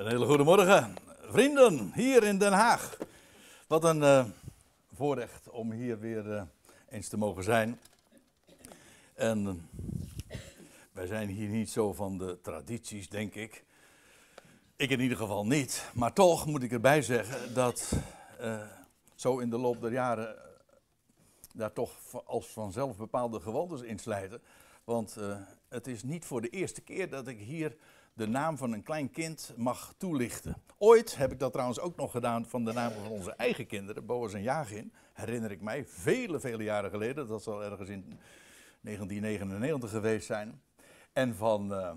Een hele goede morgen, vrienden hier in Den Haag. Wat een eh, voorrecht om hier weer eh, eens te mogen zijn. En eh, wij zijn hier niet zo van de tradities, denk ik. Ik in ieder geval niet. Maar toch moet ik erbij zeggen dat zo in de loop der jaren daar toch als vanzelf bepaalde gewoontes inslijten. Want het is niet voor de eerste keer dat ik hier de naam van een klein kind mag toelichten. Ooit heb ik dat trouwens ook nog gedaan van de naam van onze eigen kinderen, Boas en Jagin. Herinner ik mij, vele, vele jaren geleden, dat zal ergens in 1999 geweest zijn. En van, eh,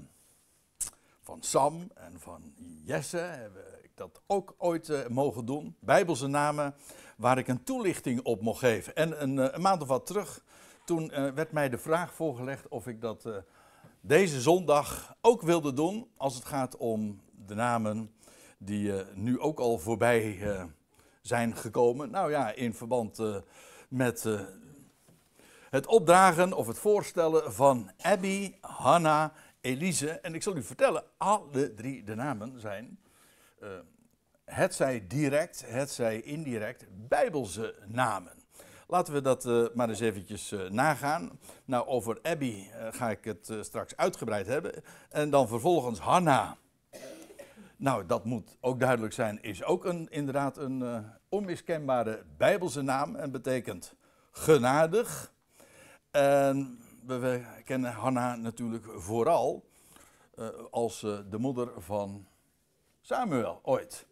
van Sam en van Jesse heb ik dat ook ooit eh, mogen doen. Bijbelse namen waar ik een toelichting op mocht geven. En een, eh, een maand of wat terug, toen werd mij de vraag voorgelegd of ik dat deze zondag ook wilde doen als het gaat om de namen die eh, nu ook al voorbij eh, zijn gekomen. Nou ja, in verband eh, met het opdragen of het voorstellen van Abby, Hannah, Elise. En ik zal u vertellen, alle drie de namen zijn, het zij direct, het zij indirect, bijbelse namen. Laten we dat eh, maar eens eventjes eh, nagaan. Nou, over Abby eh, ga ik het straks uitgebreid hebben. En dan vervolgens Hanna. Nou, dat moet ook duidelijk zijn, is ook een, inderdaad een onmiskenbare Bijbelse naam en betekent genadig. En we, we kennen Hanna natuurlijk vooral als de moeder van Samuel ooit.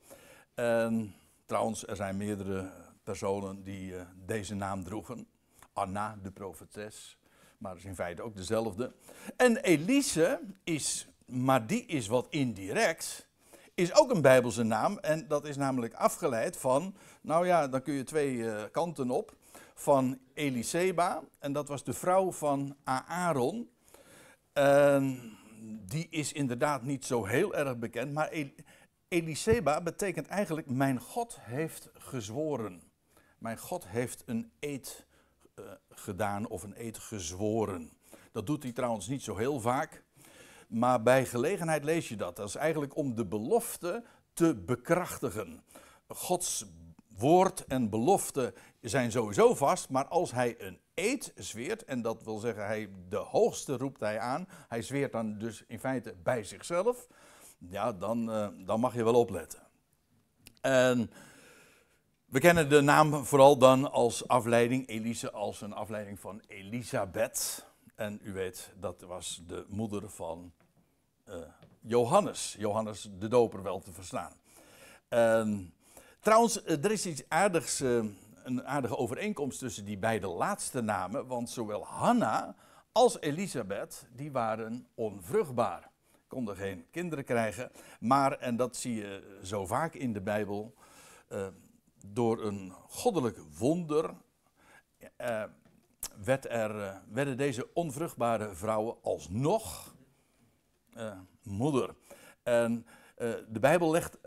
En trouwens, er zijn meerdere personen die eh, deze naam droegen. Anna, de profetes, maar is in feite ook dezelfde. En Elise is, maar die is wat indirect, is ook een Bijbelse naam. En dat is namelijk afgeleid van, nou ja, dan kun je twee eh, kanten op. Van Eliseba, en dat was de vrouw van Aaron. Ehm, die is inderdaad niet zo heel erg bekend, maar Eliseba betekent eigenlijk mijn God heeft gezworen. Mijn God heeft een eed eh, gedaan of een eed gezworen. Dat doet hij trouwens niet zo heel vaak. Maar bij gelegenheid lees je dat. Dat is eigenlijk om de belofte te bekrachtigen. Gods woord en belofte zijn sowieso vast, maar als hij een eed zweert, en dat wil zeggen, hij, de hoogste roept hij aan, hij zweert dan dus in feite bij zichzelf, ja, dan, eh, dan mag je wel opletten. En we kennen de naam vooral dan als afleiding, Elise als een afleiding van Elisabeth. En u weet, dat was de moeder van uh, Johannes. Johannes de Doper wel te verstaan. Ehm, trouwens, eh, er is iets aardigs, eh, een aardige overeenkomst tussen die beide laatste namen. Want zowel Hanna als Elisabeth, die waren onvruchtbaar. Konden geen kinderen krijgen. Maar, en dat zie je zo vaak in de Bijbel door een goddelijk wonder eh, werd er, eh, werden deze onvruchtbare vrouwen alsnog eh, moeder. En eh, de Bijbel legt,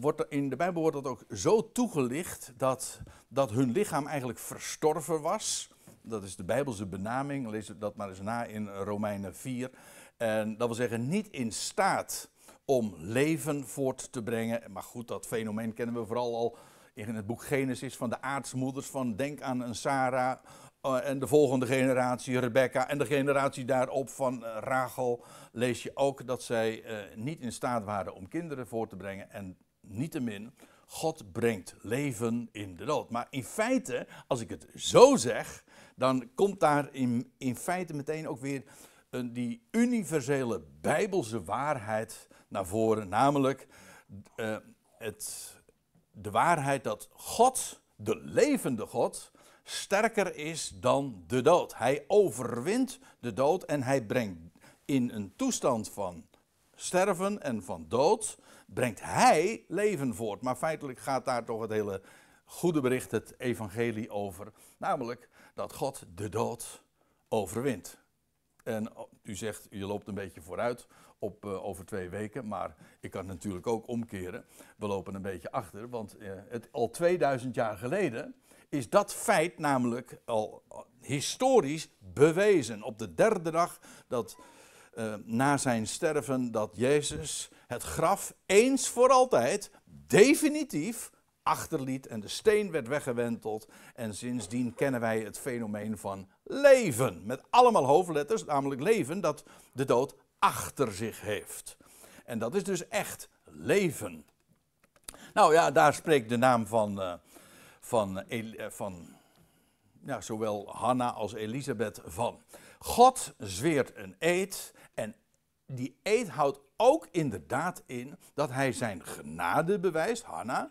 wordt, in de Bijbel wordt dat ook zo toegelicht dat, dat hun lichaam eigenlijk verstorven was. Dat is de Bijbelse benaming, lees dat maar eens na in Romeinen 4. En dat wil zeggen, niet in staat om leven voort te brengen. Maar goed, dat fenomeen kennen we vooral al in het boek Genesis van de aardsmoeders Van denk aan een Sarah eh, en de volgende generatie Rebecca en de generatie daarop van eh, Rachel. Lees je ook dat zij eh, niet in staat waren om kinderen voor te brengen. En niettemin, God brengt leven in de dood. Maar in feite, als ik het zo zeg, dan komt daar in, in feite meteen ook weer een, die universele bijbelse waarheid naar voren. Namelijk, het de waarheid dat God, de levende God, sterker is dan de dood. Hij overwint de dood en hij brengt in een toestand van sterven en van dood, brengt hij leven voort. Maar feitelijk gaat daar toch het hele goede bericht, het evangelie over. Namelijk dat God de dood overwint. En oh, u zegt, je loopt een beetje vooruit op eh, over twee weken, maar ik kan natuurlijk ook omkeren. We lopen een beetje achter, want eh, het, al 2000 jaar geleden is dat feit namelijk al historisch bewezen. Op de derde dag dat, eh, na zijn sterven dat Jezus het graf eens voor altijd definitief achterliet en de steen werd weggewenteld. En sindsdien kennen wij het fenomeen van leven. Met allemaal hoofdletters, namelijk leven dat de dood achter zich heeft. En dat is dus echt leven. Nou ja, daar spreekt de naam van, eh, van, eh, van ja, zowel Hanna als Elisabeth van. God zweert een eed en die eed houdt ook inderdaad in dat hij zijn genade bewijst, Hanna,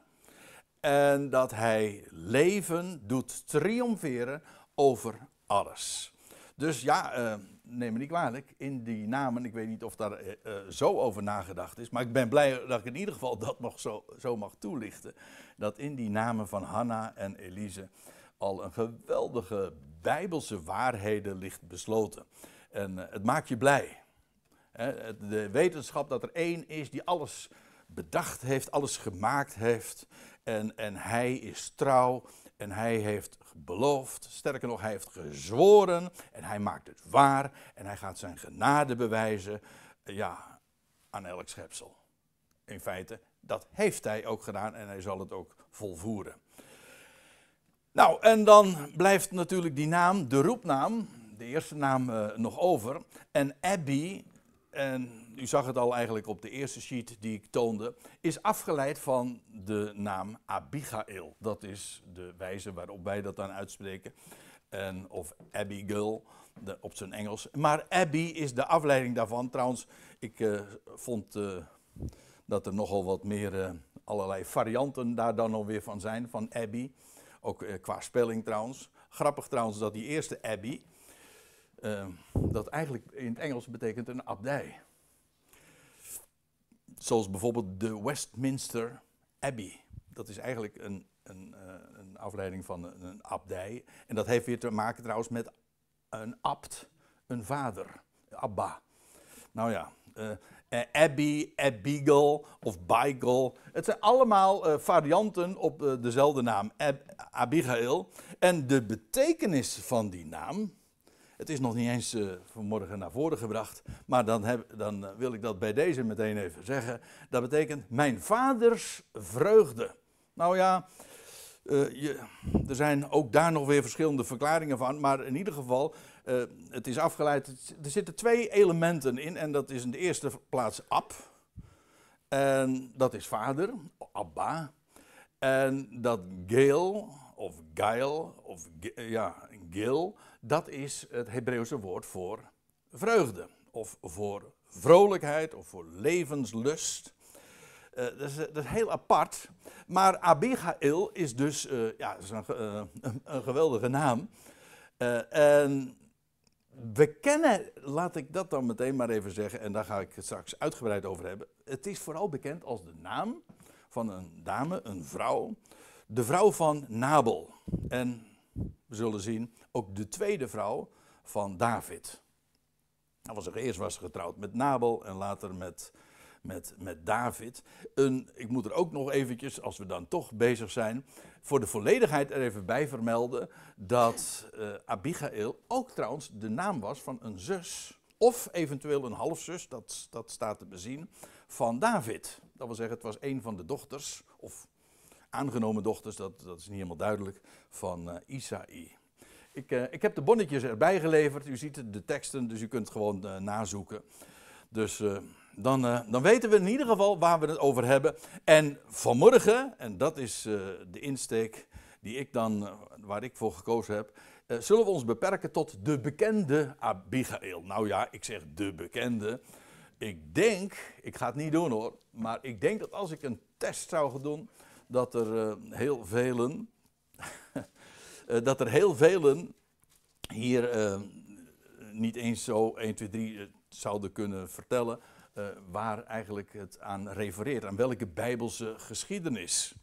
en dat hij leven doet triomferen over alles. Dus ja, uh, neem me niet kwalijk, in die namen, ik weet niet of daar eh, eh, zo over nagedacht is, maar ik ben blij dat ik in ieder geval dat nog zo, zo mag toelichten. Dat in die namen van Hanna en Elise al een geweldige bijbelse waarheden ligt besloten. En het maakt je blij. de wetenschap dat er één is die alles bedacht heeft, alles gemaakt heeft en, en hij is trouw en hij heeft beloofd, sterker nog, hij heeft gezworen en hij maakt het waar en hij gaat zijn genade bewijzen, eh, ja, aan elk schepsel. In feite, dat heeft hij ook gedaan en hij zal het ook volvoeren. Nou, en dan blijft natuurlijk die naam, de roepnaam, de eerste naam eh, nog over. En Abby, en u zag het al eigenlijk op de eerste sheet die ik toonde, is afgeleid van de naam Abigail. Dat is de wijze waarop wij dat dan uitspreken. En, of Abigail de, op zijn Engels. Maar Abby is de afleiding daarvan. Trouwens, ik eh, vond eh, dat er nogal wat meer eh, allerlei varianten daar dan alweer van zijn, van Abby. Ook qua spelling trouwens. Grappig trouwens dat die eerste Abby dat eigenlijk in het Engels betekent een abdij zoals bijvoorbeeld de Westminster Abbey. Dat is eigenlijk een, een, eh, een afleiding van een, abdij. En dat heeft weer te maken trouwens met een abt, een vader, Abba. Nou ja, eh, eh, Abbey, Abigail of Bigel. Het zijn allemaal varianten op dezelfde naam, Abigail. En de betekenis van die naam, het is nog niet eens eh, vanmorgen naar voren gebracht, maar dan, heb, dan eh, wil ik dat bij deze meteen even zeggen. Dat betekent mijn vaders vreugde. Nou ja, eh, er zijn ook daar nog weer verschillende verklaringen van, maar in ieder geval, het is afgeleid. Er zitten twee elementen in en dat is in de eerste plaats ab. En dat is vader, Abba. En dat geel, of geil, of ja, gil, dat is het Hebreeuwse woord voor vreugde. Of voor vrolijkheid of voor levenslust. Eh, dat, is, dat, heel apart. Maar Abigail is dus eh, ja, is eh, een, een, geweldige naam. en we kennen, laat ik dat dan meteen maar even zeggen, en daar ga ik het straks uitgebreid over hebben. Het is vooral bekend als de naam van een dame, een vrouw, de vrouw van Nabel. En we zullen zien ook de tweede vrouw van David. Hij was, eerst was getrouwd met Nabel en later met, met, met David. Een, ik moet er ook nog eventjes, als we dan toch bezig zijn, voor de volledigheid er even bij vermelden dat uh, Abigail ook trouwens de naam was van een zus. Of eventueel een halfzus, dat, dat staat te bezien, van David. Dat wil zeggen, het was een van de dochters, of aangenomen dochters, dat, dat is niet helemaal duidelijk, van uh, eh, Isaï. Ik, eh, ik heb de bonnetjes erbij geleverd. U ziet de teksten, dus u kunt gewoon uh, nazoeken. Dus eh, dan, dan weten we in ieder geval waar we het over hebben. En vanmorgen, en dat is de insteek die ik dan, waar ik voor gekozen heb, zullen we ons beperken tot de bekende Abigail. Nou ja, ik zeg de bekende. Ik denk, ik ga het niet doen hoor, maar ik denk dat als ik een test zou doen, dat er heel velen eh, dat er heel velen hier eh, niet eens zo 1, 2, 3 zouden kunnen vertellen. Eh, waar eigenlijk het aan refereert, aan welke Bijbelse geschiedenis.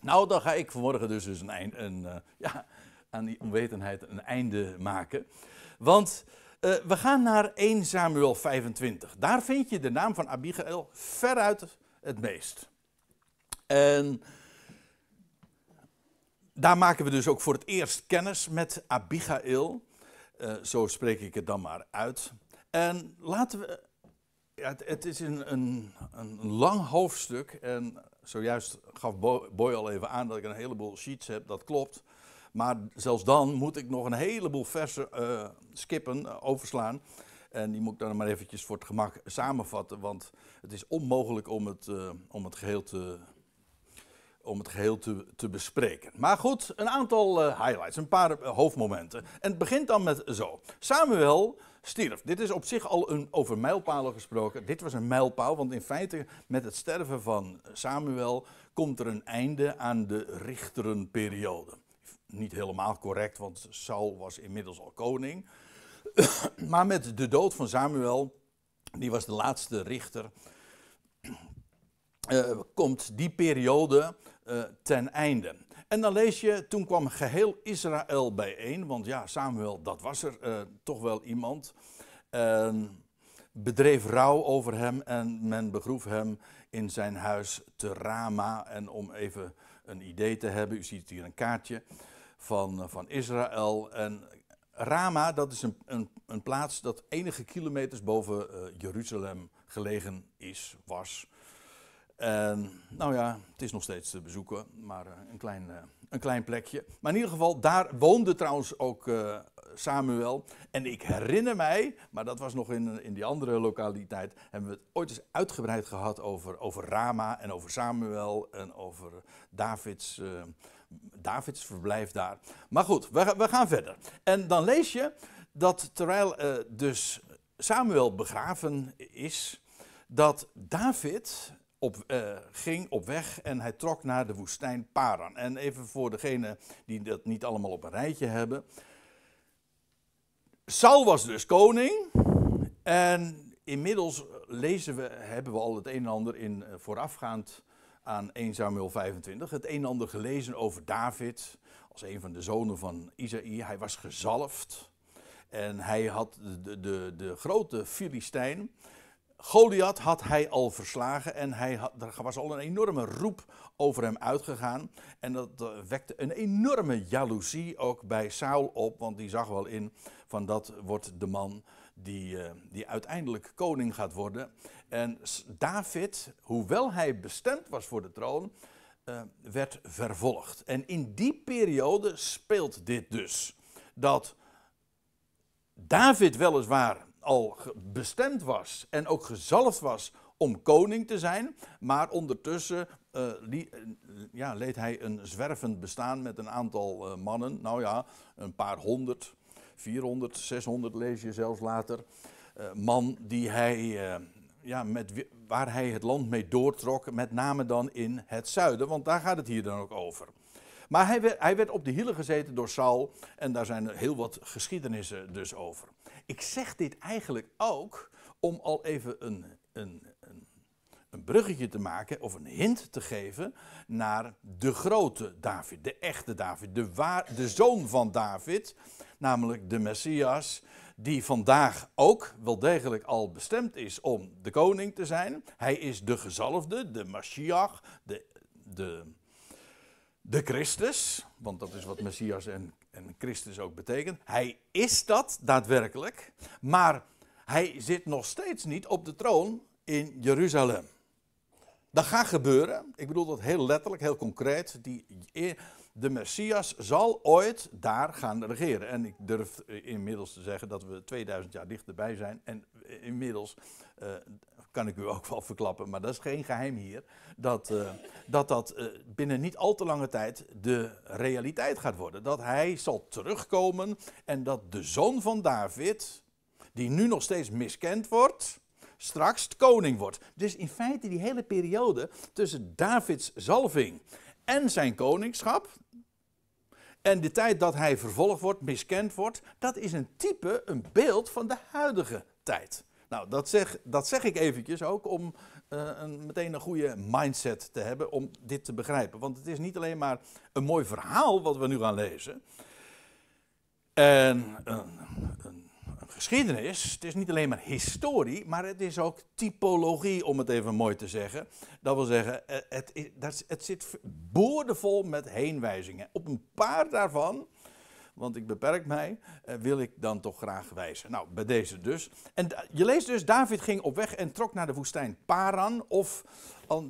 Nou, dan ga ik vanmorgen dus, dus een, eind, een ja, aan die onwetendheid een einde maken. Want we gaan naar 1 Samuel 25. Daar vind je de naam van Abigail veruit het meest. En daar maken we dus ook voor het eerst kennis met Abigail. Eh, zo spreek ik het dan maar uit. En laten we. Ja, het, het, is een, een, een, lang hoofdstuk. En zojuist gaf Boy al even aan dat ik een heleboel sheets heb. Dat klopt. Maar zelfs dan moet ik nog een heleboel versen eh, skippen, eh, overslaan. En die moet ik dan maar eventjes voor het gemak samenvatten. Want het is onmogelijk om het, om het geheel te om het geheel te, bespreken. Maar goed, een aantal eh, highlights, een paar eh, hoofdmomenten. En het begint dan met zo. Samuel stierf. Dit is op zich al een, over mijlpalen gesproken. Dit was een mijlpaal, want in feite met het sterven van Samuel komt er een einde aan de richterenperiode. Niet helemaal correct, want Saul was inmiddels al koning. maar met de dood van Samuel, die was de laatste richter, eh, komt die periode eh, ten einde. En dan lees je, toen kwam geheel Israël bijeen, want ja, Samuel, dat was er eh, toch wel iemand. Uh, bedreef rouw over hem en men begroef hem in zijn huis te Rama. En om even een idee te hebben, u ziet hier een kaartje van, eh, van Israël. En Rama, dat is een, een, een plaats dat enige kilometers boven Jeruzalem gelegen is, was. En, ehm, nou ja, het is nog steeds te bezoeken, maar eh, een, klein, eh, een klein plekje. Maar in ieder geval, daar woonde trouwens ook eh, Samuel. En ik herinner mij, maar dat was nog in, in die andere lokaliteit, hebben we het ooit eens uitgebreid gehad over, over Rama en over Samuel en over Davids, Davids verblijf daar. Maar goed, we, we gaan verder. En dan lees je dat terwijl dus Samuel begraven is, dat David op, eh, ging op weg en hij trok naar de woestijn Paran. En even voor degenen die dat niet allemaal op een rijtje hebben. Saul was dus koning. En inmiddels lezen we, hebben we al het een en ander in, eh, voorafgaand aan 1 Samuel 25. Het een en ander gelezen over David. Als een van de zonen van Isaïe. Hij was gezalfd. En hij had de, de, de grote Filistijn Goliath had hij al verslagen en hij had, er was al een enorme roep over hem uitgegaan. En dat eh, wekte een enorme jaloezie ook bij Saul op, want die zag wel in van dat wordt de man die, eh, die uiteindelijk koning gaat worden. En David, hoewel hij bestemd was voor de troon, eh, werd vervolgd. En in die periode speelt dit dus. Dat David weliswaar al bestemd was en ook gezalfd was om koning te zijn, maar ondertussen eh, eh, ja, leed hij een zwervend bestaan met een aantal eh, mannen, nou ja, een paar honderd, 400, 600 lees je zelfs later, man die hij ja, met, waar hij het land mee doortrok, met name dan in het zuiden, want daar gaat het hier dan ook over. Maar hij werd, hij werd op de hielen gezeten door Saul en daar zijn heel wat geschiedenissen dus over. Ik zeg dit eigenlijk ook om al even een, een, een, een bruggetje te maken of een hint te geven naar de grote David, de echte David, de, waar, de zoon van David, namelijk de Messias, die vandaag ook wel degelijk al bestemd is om de koning te zijn. Hij is de gezalfde, de Mashiach, de, de, de Christus, want dat is wat Messias en en Christus ook betekent. Hij is dat daadwerkelijk, maar hij zit nog steeds niet op de troon in Jeruzalem. Dat gaat gebeuren. Ik bedoel dat heel letterlijk, heel concreet. Die, eh, de Messias zal ooit daar gaan regeren. En ik durf eh, inmiddels te zeggen dat we 2000 jaar dichterbij zijn. En eh, inmiddels kan ik u ook wel verklappen, maar dat is geen geheim hier, dat eh, dat, dat eh, binnen niet al te lange tijd de realiteit gaat worden. Dat hij zal terugkomen en dat de zoon van David, die nu nog steeds miskend wordt, straks koning wordt. Dus in feite die hele periode tussen Davids zalving en zijn koningschap, en de tijd dat hij vervolgd wordt, miskend wordt, dat is een type, een beeld van de huidige tijd. Nou, dat zeg, dat zeg ik eventjes ook om eh, een, meteen een goede mindset te hebben om dit te begrijpen. Want het is niet alleen maar een mooi verhaal wat we nu gaan lezen. En een, een, een geschiedenis, het is niet alleen maar historie, maar het is ook typologie, om het even mooi te zeggen. Dat wil zeggen, eh, het, het zit boordevol met heenwijzingen. Op een paar daarvan want ik beperk mij, eh, wil ik dan toch graag wijzen. Nou, bij deze dus. En je leest dus, David ging op weg en trok naar de woestijn Paran, of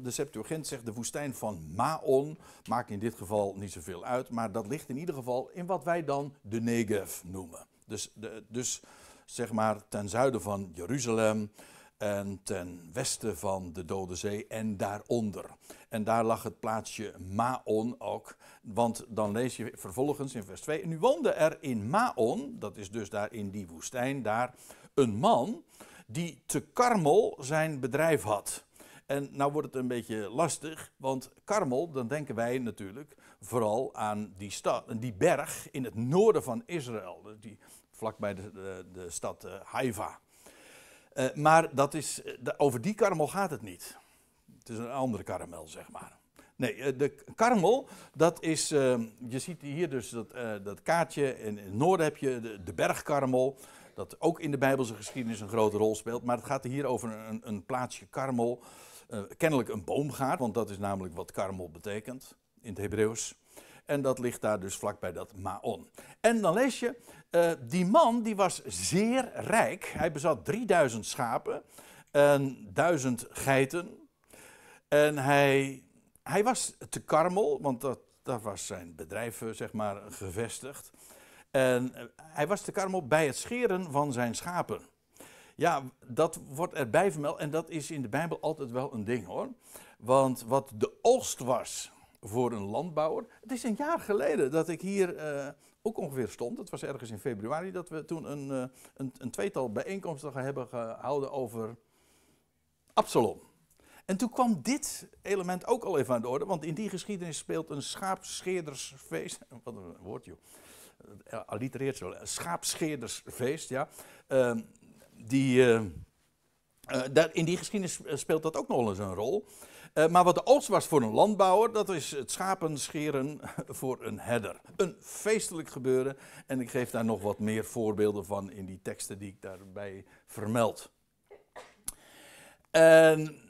de Septuagint zegt de woestijn van Maon. Maakt in dit geval niet zoveel uit, maar dat ligt in ieder geval in wat wij dan de Negev noemen. Dus, de, dus zeg maar ten zuiden van Jeruzalem en ten westen van de Dode Zee en daaronder. En daar lag het plaatsje Maon ook. Want dan lees je vervolgens in vers 2. Nu woonde er in Maon, dat is dus daar in die woestijn, daar een man die te Karmel zijn bedrijf had. En nou wordt het een beetje lastig, want Karmel, dan denken wij natuurlijk vooral aan die, stad, die berg in het noorden van Israël, dus die, vlakbij de, de, stad eh, Haifa. Eh, maar dat is, eh, over die Karmel gaat het niet. Het is een andere karamel, zeg maar. Nee, eh, de karmel, dat is, ehm, je ziet hier dus dat, eh, dat kaartje. In, in, het noorden heb je de, de bergkarmel, dat ook in de Bijbelse geschiedenis een grote rol speelt. Maar het gaat hier over een, een plaatsje karmel, eh, kennelijk een boomgaard, want dat is namelijk wat karmel betekent in het Hebreeuws. En dat ligt daar dus vlakbij dat Maon. En dan lees je, die man die was zeer rijk. Hij bezat 3000 schapen en 1000 geiten en hij, hij was te Karmel, want dat, dat was zijn bedrijf eh, zeg maar, gevestigd. En eh, hij was te Karmel bij het scheren van zijn schapen. Ja, dat wordt erbij vermeld en dat is in de Bijbel altijd wel een ding hoor. Want wat de oogst was voor een landbouwer. Het is een jaar geleden dat ik hier eh, ook ongeveer stond. Het was ergens in februari dat we toen een, een, een tweetal bijeenkomsten hebben gehouden over Absalom. En toen kwam dit element ook al even aan de orde, want in die geschiedenis speelt een schaapscheerdersfeest. Wat een woord, joh. Eh, allitereert zo. Schaapscheerdersfeest, ja. Ehm, die, eh, eh, in die geschiedenis speelt dat ook nog eens een rol. maar wat de oogst was voor een landbouwer, dat is het schapenscheren voor een herder. Een feestelijk gebeuren. En ik geef daar nog wat meer voorbeelden van in die teksten die ik daarbij vermeld. En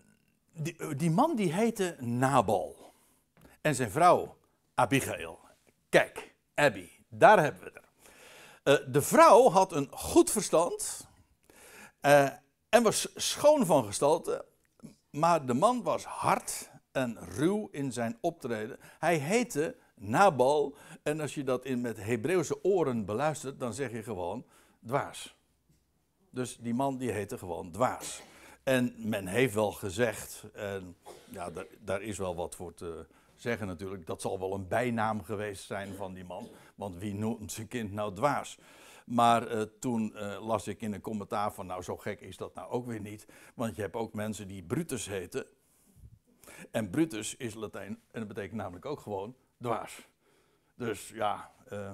eh, die, man die heette Nabal. En zijn vrouw Abigail. Kijk, Abby, daar hebben we het. Eh, de vrouw had een goed verstand eh, en was schoon van gestalte, maar de man was hard en ruw in zijn optreden. Hij heette Nabal en als je dat in met Hebreeuwse oren beluistert, dan zeg je gewoon dwaas. Dus die man die heette gewoon dwaas. En men heeft wel gezegd, en ja, daar, daar is wel wat voor te zeggen natuurlijk, dat zal wel een bijnaam geweest zijn van die man, want wie noemt zijn kind nou dwaas? Maar eh, toen eh, las ik in een commentaar van, nou zo gek is dat nou ook weer niet, want je hebt ook mensen die Brutus heten. En Brutus is Latijn en dat betekent namelijk ook gewoon dwaas. Dus ja, eh,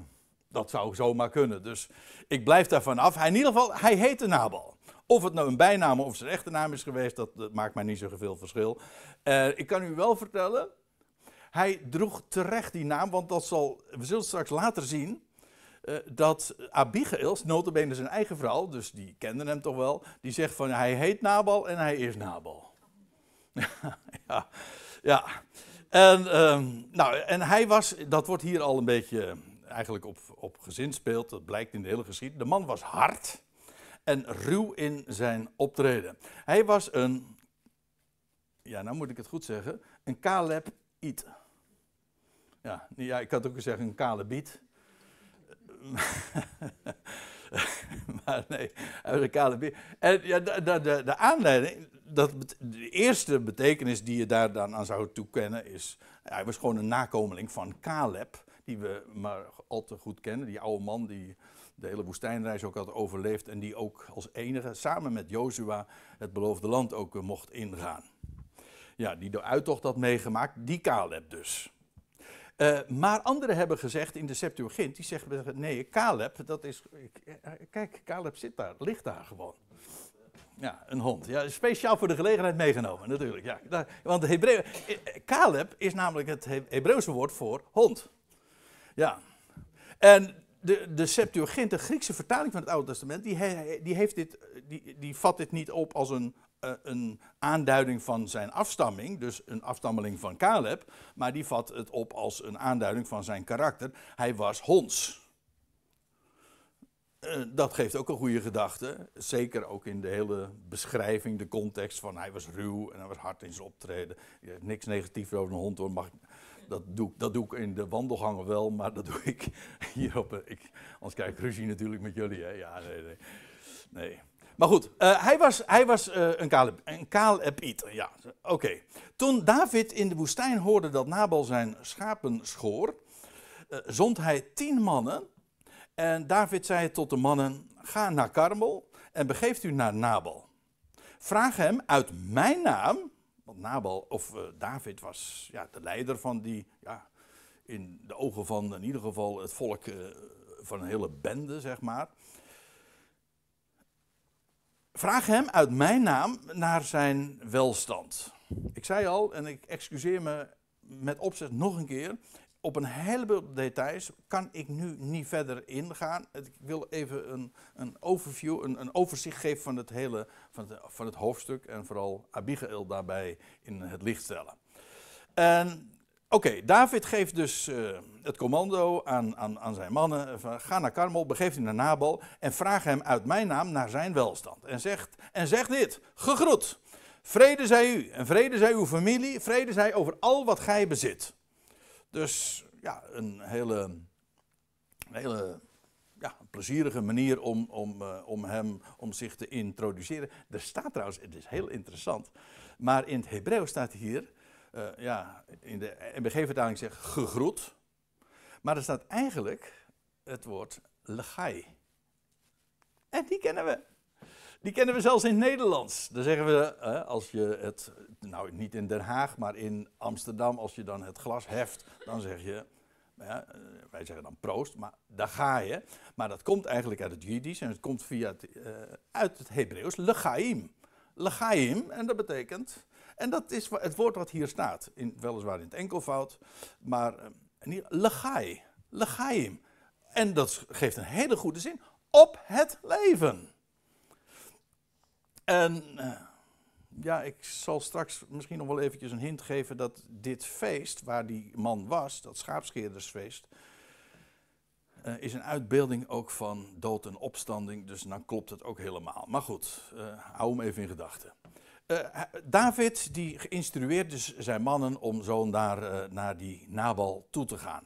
dat zou zomaar kunnen. Dus ik blijf daarvan af. in ieder geval, hij heette Nabal. Of het nou een bijnaam of zijn echte naam is geweest, dat, maakt mij niet zoveel verschil. Eh, ik kan u wel vertellen, hij droeg terecht die naam, want dat zal, we zullen straks later zien, uh, dat Abigails, notabene zijn eigen vrouw, dus die kenden hem toch wel, die zegt van hij heet Nabal en hij is Nabal. ja, ja. En, ehm, nou, en hij was, dat wordt hier al een beetje eigenlijk op, op gezinspeeld, dat blijkt in de hele geschiedenis. De man was hard en ruw in zijn optreden. Hij was een, ja, nou moet ik het goed zeggen, een Caleb-iet. Ja, ja, ik had ook gezegd een kalebiet, maar nee, een was En ja, de, de, de aanleiding, dat, de eerste betekenis die je daar dan aan zou toekennen is... Hij was gewoon een nakomeling van Caleb, die we maar al te goed kennen. Die oude man die de hele woestijnreis ook had overleefd en die ook als enige samen met Jozua het beloofde land ook eh, mocht ingaan. Ja, die de uittocht had meegemaakt, die Caleb dus. Eh, maar anderen hebben gezegd in de Septuagint, die zeggen nee, Caleb, dat is, eh, kijk, Caleb zit daar, ligt daar gewoon. Ja, een hond. Ja, speciaal voor de gelegenheid meegenomen, natuurlijk. Ja, want Hebreeu, Caleb is namelijk het Hebreeuwse woord voor hond. Ja. En de, de Septuagint, de Griekse vertaling van het Oude Testament, die, die, heeft dit, die, die vat dit niet op als een, eh, een aanduiding van zijn afstamming, dus een afstammeling van Caleb, maar die vat het op als een aanduiding van zijn karakter. Hij was Hons. Eh, dat geeft ook een goede gedachte. Zeker ook in de hele beschrijving, de context van hij was ruw en hij was hard in zijn optreden. Niks negatiefs over een hond hoor, mag, dat doe, dat doe ik in de wandelgangen wel, maar dat doe ik hierop. Eh, ik, anders krijg ik ruzie natuurlijk met jullie. Hè? Ja, nee, nee. nee. Maar goed, eh, hij was, hij was eh, een kaal een ja, oké. Toen David in de woestijn hoorde dat Nabal zijn schapen schoor, zond hij tien mannen. En David zei tot de mannen, ga naar Karmel en begeeft u naar Nabal. Vraag hem uit mijn naam want Nabal, of eh, David was ja, de leider van die, ja, in de ogen van in ieder geval het volk eh, van een hele bende, zeg maar. Vraag hem uit mijn naam naar zijn welstand. Ik zei al, en ik excuseer me met opzet nog een keer op een heleboel details kan ik nu niet verder ingaan. Ik wil even een, een overview, een, een, overzicht geven van het hele van het, van het hoofdstuk en vooral Abigail daarbij in het licht stellen. Oké, David geeft dus eh, het commando aan, aan, aan zijn mannen. Eh, van, ga naar Karmel, begeef hem naar Nabal en vraag hem uit mijn naam naar zijn welstand. En zegt, en zegt dit, gegroet, vrede zij u en vrede zij uw familie, vrede zij over al wat gij bezit. Dus ja, een hele, hele ja, plezierige manier om, om, eh, om hem om zich te introduceren. Er staat trouwens, het is heel interessant, maar in het Hebreeuws staat hier, eh, ja, in de MBG-vertaling zegt gegroet, maar er staat eigenlijk het woord legai. En die kennen we. Die kennen we zelfs in het Nederlands. Dan zeggen we, als je het, nou niet in Den Haag, maar in Amsterdam, als je dan het glas heft, dan zeg je, eh, wij zeggen dan proost, maar daar ga je. Maar dat komt eigenlijk uit het Jiddisch en het komt via het, eh, uit het Hebreeuws, legaim. Legaim, en dat betekent, en dat is het woord wat hier staat, in, weliswaar in het enkelvoud, maar uh, legai, legaim. En dat geeft een hele goede zin, op het leven. En eh, ja, ik zal straks misschien nog wel eventjes een hint geven dat dit feest waar die man was, dat schaapscheerdersfeest, eh, is een uitbeelding ook van dood en opstanding. Dus dan klopt het ook helemaal. Maar goed, eh, hou hem even in gedachten. David die geïnstrueerd dus zijn mannen om zo naar, naar die Nabal toe te gaan.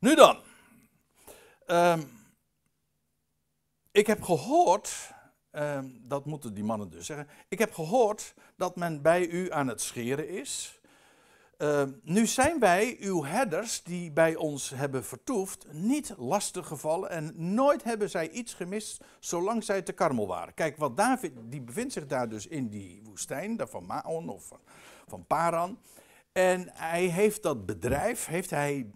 Nu dan. Ehm, ik heb gehoord Ehm, dat moeten die mannen dus zeggen. Ik heb gehoord dat men bij u aan het scheren is. Ehm, nu zijn wij, uw herders, die bij ons hebben vertoefd, niet lastig gevallen en nooit hebben zij iets gemist zolang zij te karmel waren. Kijk, wat David, die bevindt zich daar dus in die woestijn, daar van Maon of van Paran. En hij heeft dat bedrijf, heeft hij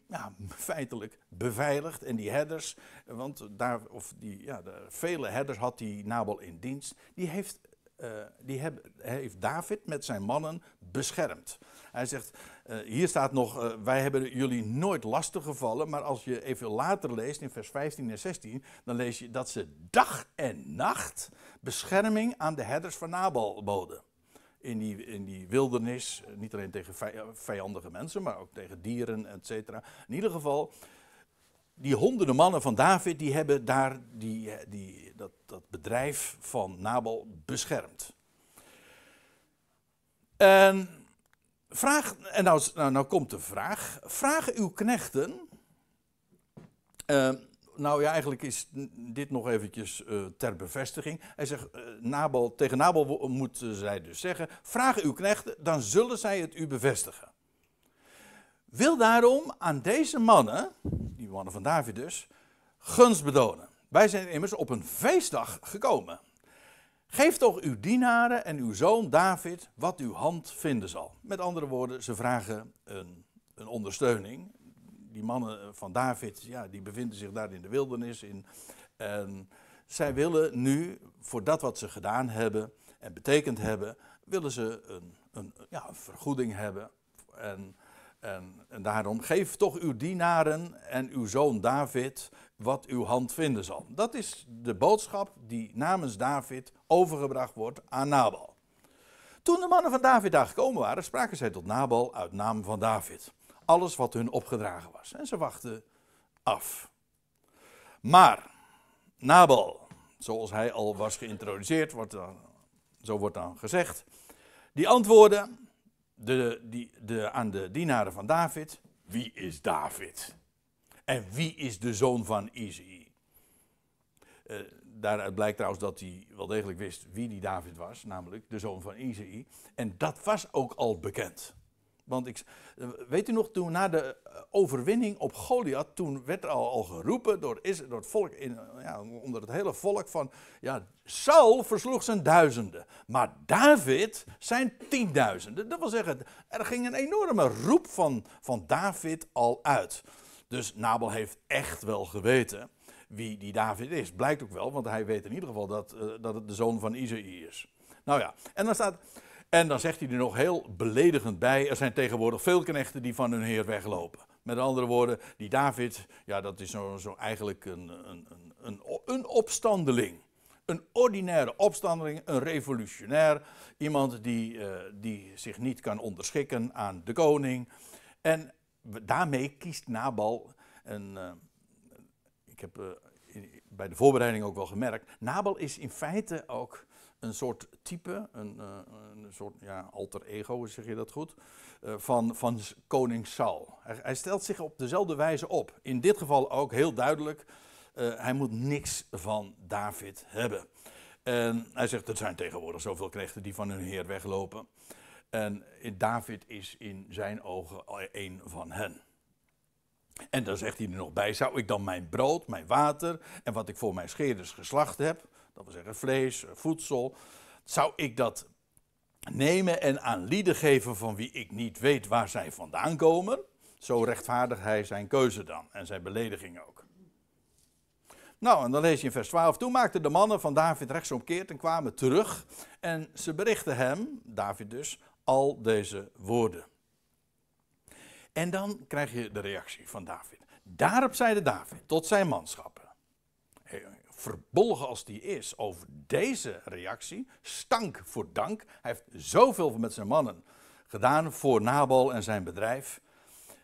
feitelijk beveiligd. En die herders, want daar, of die, ja, de vele herders had die Nabal nou in dienst. Die heeft, eh, die heb, heeft David met zijn mannen beschermd. Hij zegt, eh, hier staat nog, eh, wij hebben jullie nooit lastiggevallen, gevallen. Maar als je even later leest, in vers 15 en 16, dan lees je dat ze dag en nacht bescherming aan de herders van Nabal boden in die, in die wildernis. Niet alleen tegen eh, vijandige mensen, maar ook tegen dieren, et cetera. In ieder geval, die honderden mannen van David, die hebben daar die, eh, die, dat, dat bedrijf van Nabal beschermd. En, vraag, en nou, nou, nou komt de vraag, vraag uw knechten... Eh, nou ja, eigenlijk is dit nog eventjes eh, ter bevestiging. Hij zegt, eh, tegen Nabal moet zij dus zeggen, vraag uw knechten, dan zullen zij het u bevestigen. Wil daarom aan deze mannen, die mannen van David dus, gunst bedonen. Wij zijn immers op een feestdag gekomen. Geef toch uw dienaren en uw zoon David wat uw hand vinden zal. Met andere woorden, ze vragen een, een ondersteuning, die mannen eh, van David, ja, die bevinden zich daar in de wildernis. In, en zij willen nu, voor dat wat ze gedaan hebben en betekend hebben, willen ze een, een, ja, vergoeding hebben. En, en, en, daarom geef toch uw dienaren en uw zoon David wat uw hand vinden zal. Dat is de boodschap die namens David overgebracht wordt aan Nabal. Toen de mannen van David daar gekomen waren, spraken zij tot Nabal uit naam van David alles wat hun opgedragen was. En ze wachten af. Maar Nabal, zoals hij al was geïntroduceerd, wordt dan, zo wordt dan gezegd, die antwoordde de, die, de, aan de dienaren van David: Wie is David? En wie is de zoon van Isi? Eh, daaruit blijkt trouwens dat hij wel degelijk wist wie die David was, namelijk de zoon van Isi. En dat was ook al bekend. Want ik, weet u nog, toen na de eh, overwinning op Goliath, toen werd er al, al geroepen door, door, het volk, in, eh, ja, onder het hele volk van, ja, Saul versloeg zijn duizenden, maar David zijn tienduizenden. Dat wil zeggen, er ging een enorme roep van, van David al uit. Dus Nabel heeft echt wel geweten wie die David is. Blijkt ook wel, want hij weet in ieder geval dat, eh, dat het de zoon van Isaïe is. Nou ja, en dan staat, en dan zegt hij er nog heel beledigend bij: er zijn tegenwoordig veel knechten die van hun heer weglopen. Met andere woorden, die David, ja, dat is zo, zo eigenlijk een, een, een, een opstandeling. Een ordinaire opstandeling, een revolutionair. Iemand die, eh, die zich niet kan onderschikken aan de koning. En daarmee kiest Nabal. En eh, ik heb eh, bij de voorbereiding ook wel gemerkt: Nabal is in feite ook een soort type, een, eh, een soort ja, alter ego, zeg je dat goed, eh, van, van koning Saul. Hij, hij, stelt zich op dezelfde wijze op. In dit geval ook heel duidelijk, eh, hij moet niks van David hebben. En hij zegt, er zijn tegenwoordig zoveel knechten die van hun heer weglopen. En David is in zijn ogen een van hen. En dan zegt hij er nog bij: zou ik dan mijn brood, mijn water en wat ik voor mijn scheerders geslacht heb, dat wil zeggen vlees, eh, voedsel, zou ik dat nemen en aan lieden geven van wie ik niet weet waar zij vandaan komen? Zo rechtvaardigt hij zijn keuze dan en zijn belediging ook. Nou, en dan lees je in vers 12. Toen maakten de mannen van David rechtsomkeerd en kwamen terug. En ze berichten hem, David dus, al deze woorden. En dan krijg je de reactie van David. Daarop zeide David tot zijn manschappen verbolgen als die is over deze reactie, stank voor dank. Hij heeft zoveel met zijn mannen gedaan voor Nabal en zijn bedrijf.